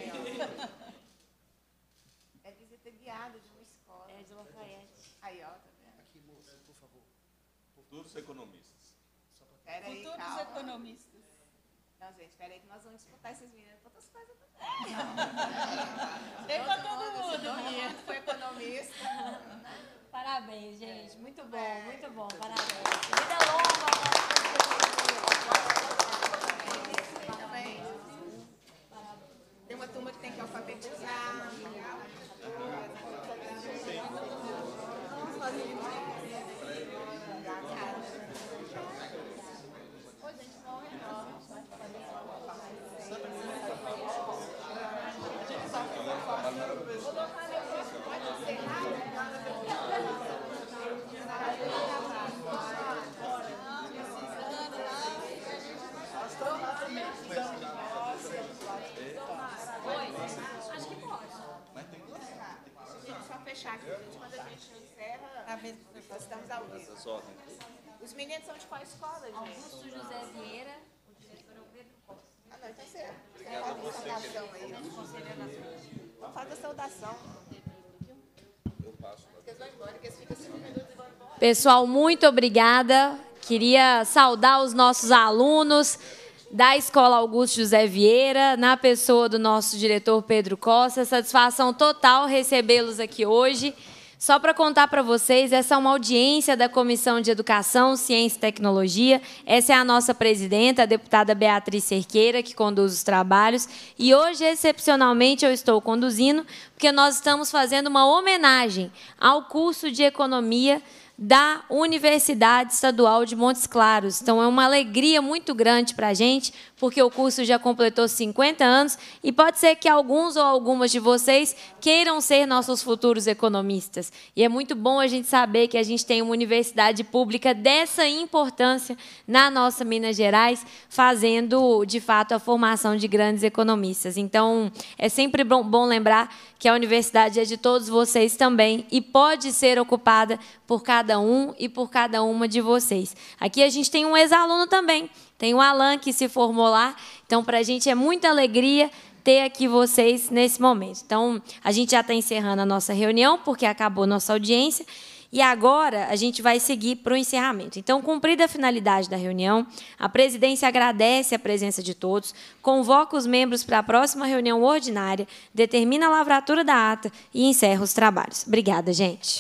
É visita tá guiada de uma escola. É de Lafayette. Aí, ó, tá vendo? Aqui, moça, por favor. Futuros economistas. Peraí, Futuros calma. economistas. Não, gente, peraí que nós vamos disputar esses meninos Quantas coisas coisas também. Tem pra todo mundo. Né? mundo foi economista. Parabéns, gente. Muito bom, é. muito bom. Parabéns. Vida longa. faz escola, gente. Augusto José Vieira, tá o diretor é o Pedro Costa. Ah, não, então você faz a saudação aí. fazer a saudação. Eu passo. Porque eles vão embora, que eles ficam cinco minutos e vão embora. Pessoal, muito obrigada. Queria saudar os nossos alunos da Escola Augusto José Vieira, na pessoa do nosso diretor Pedro Costa. Satisfação total recebê-los aqui hoje. Só para contar para vocês, essa é uma audiência da Comissão de Educação, Ciência e Tecnologia. Essa é a nossa presidenta, a deputada Beatriz Cerqueira, que conduz os trabalhos. E hoje, excepcionalmente, eu estou conduzindo, porque nós estamos fazendo uma homenagem ao curso de Economia da Universidade Estadual de Montes Claros. Então, é uma alegria muito grande para a gente porque o curso já completou 50 anos e pode ser que alguns ou algumas de vocês queiram ser nossos futuros economistas. E é muito bom a gente saber que a gente tem uma universidade pública dessa importância na nossa Minas Gerais, fazendo de fato a formação de grandes economistas. Então, é sempre bom lembrar que a universidade é de todos vocês também e pode ser ocupada por cada um e por cada uma de vocês. Aqui a gente tem um ex-aluno também tem o Alan que se formou lá. Então, para a gente é muita alegria ter aqui vocês nesse momento. Então, a gente já está encerrando a nossa reunião, porque acabou nossa audiência. E agora a gente vai seguir para o encerramento. Então, cumprida a finalidade da reunião, a presidência agradece a presença de todos, convoca os membros para a próxima reunião ordinária, determina a lavratura da ata e encerra os trabalhos. Obrigada, gente.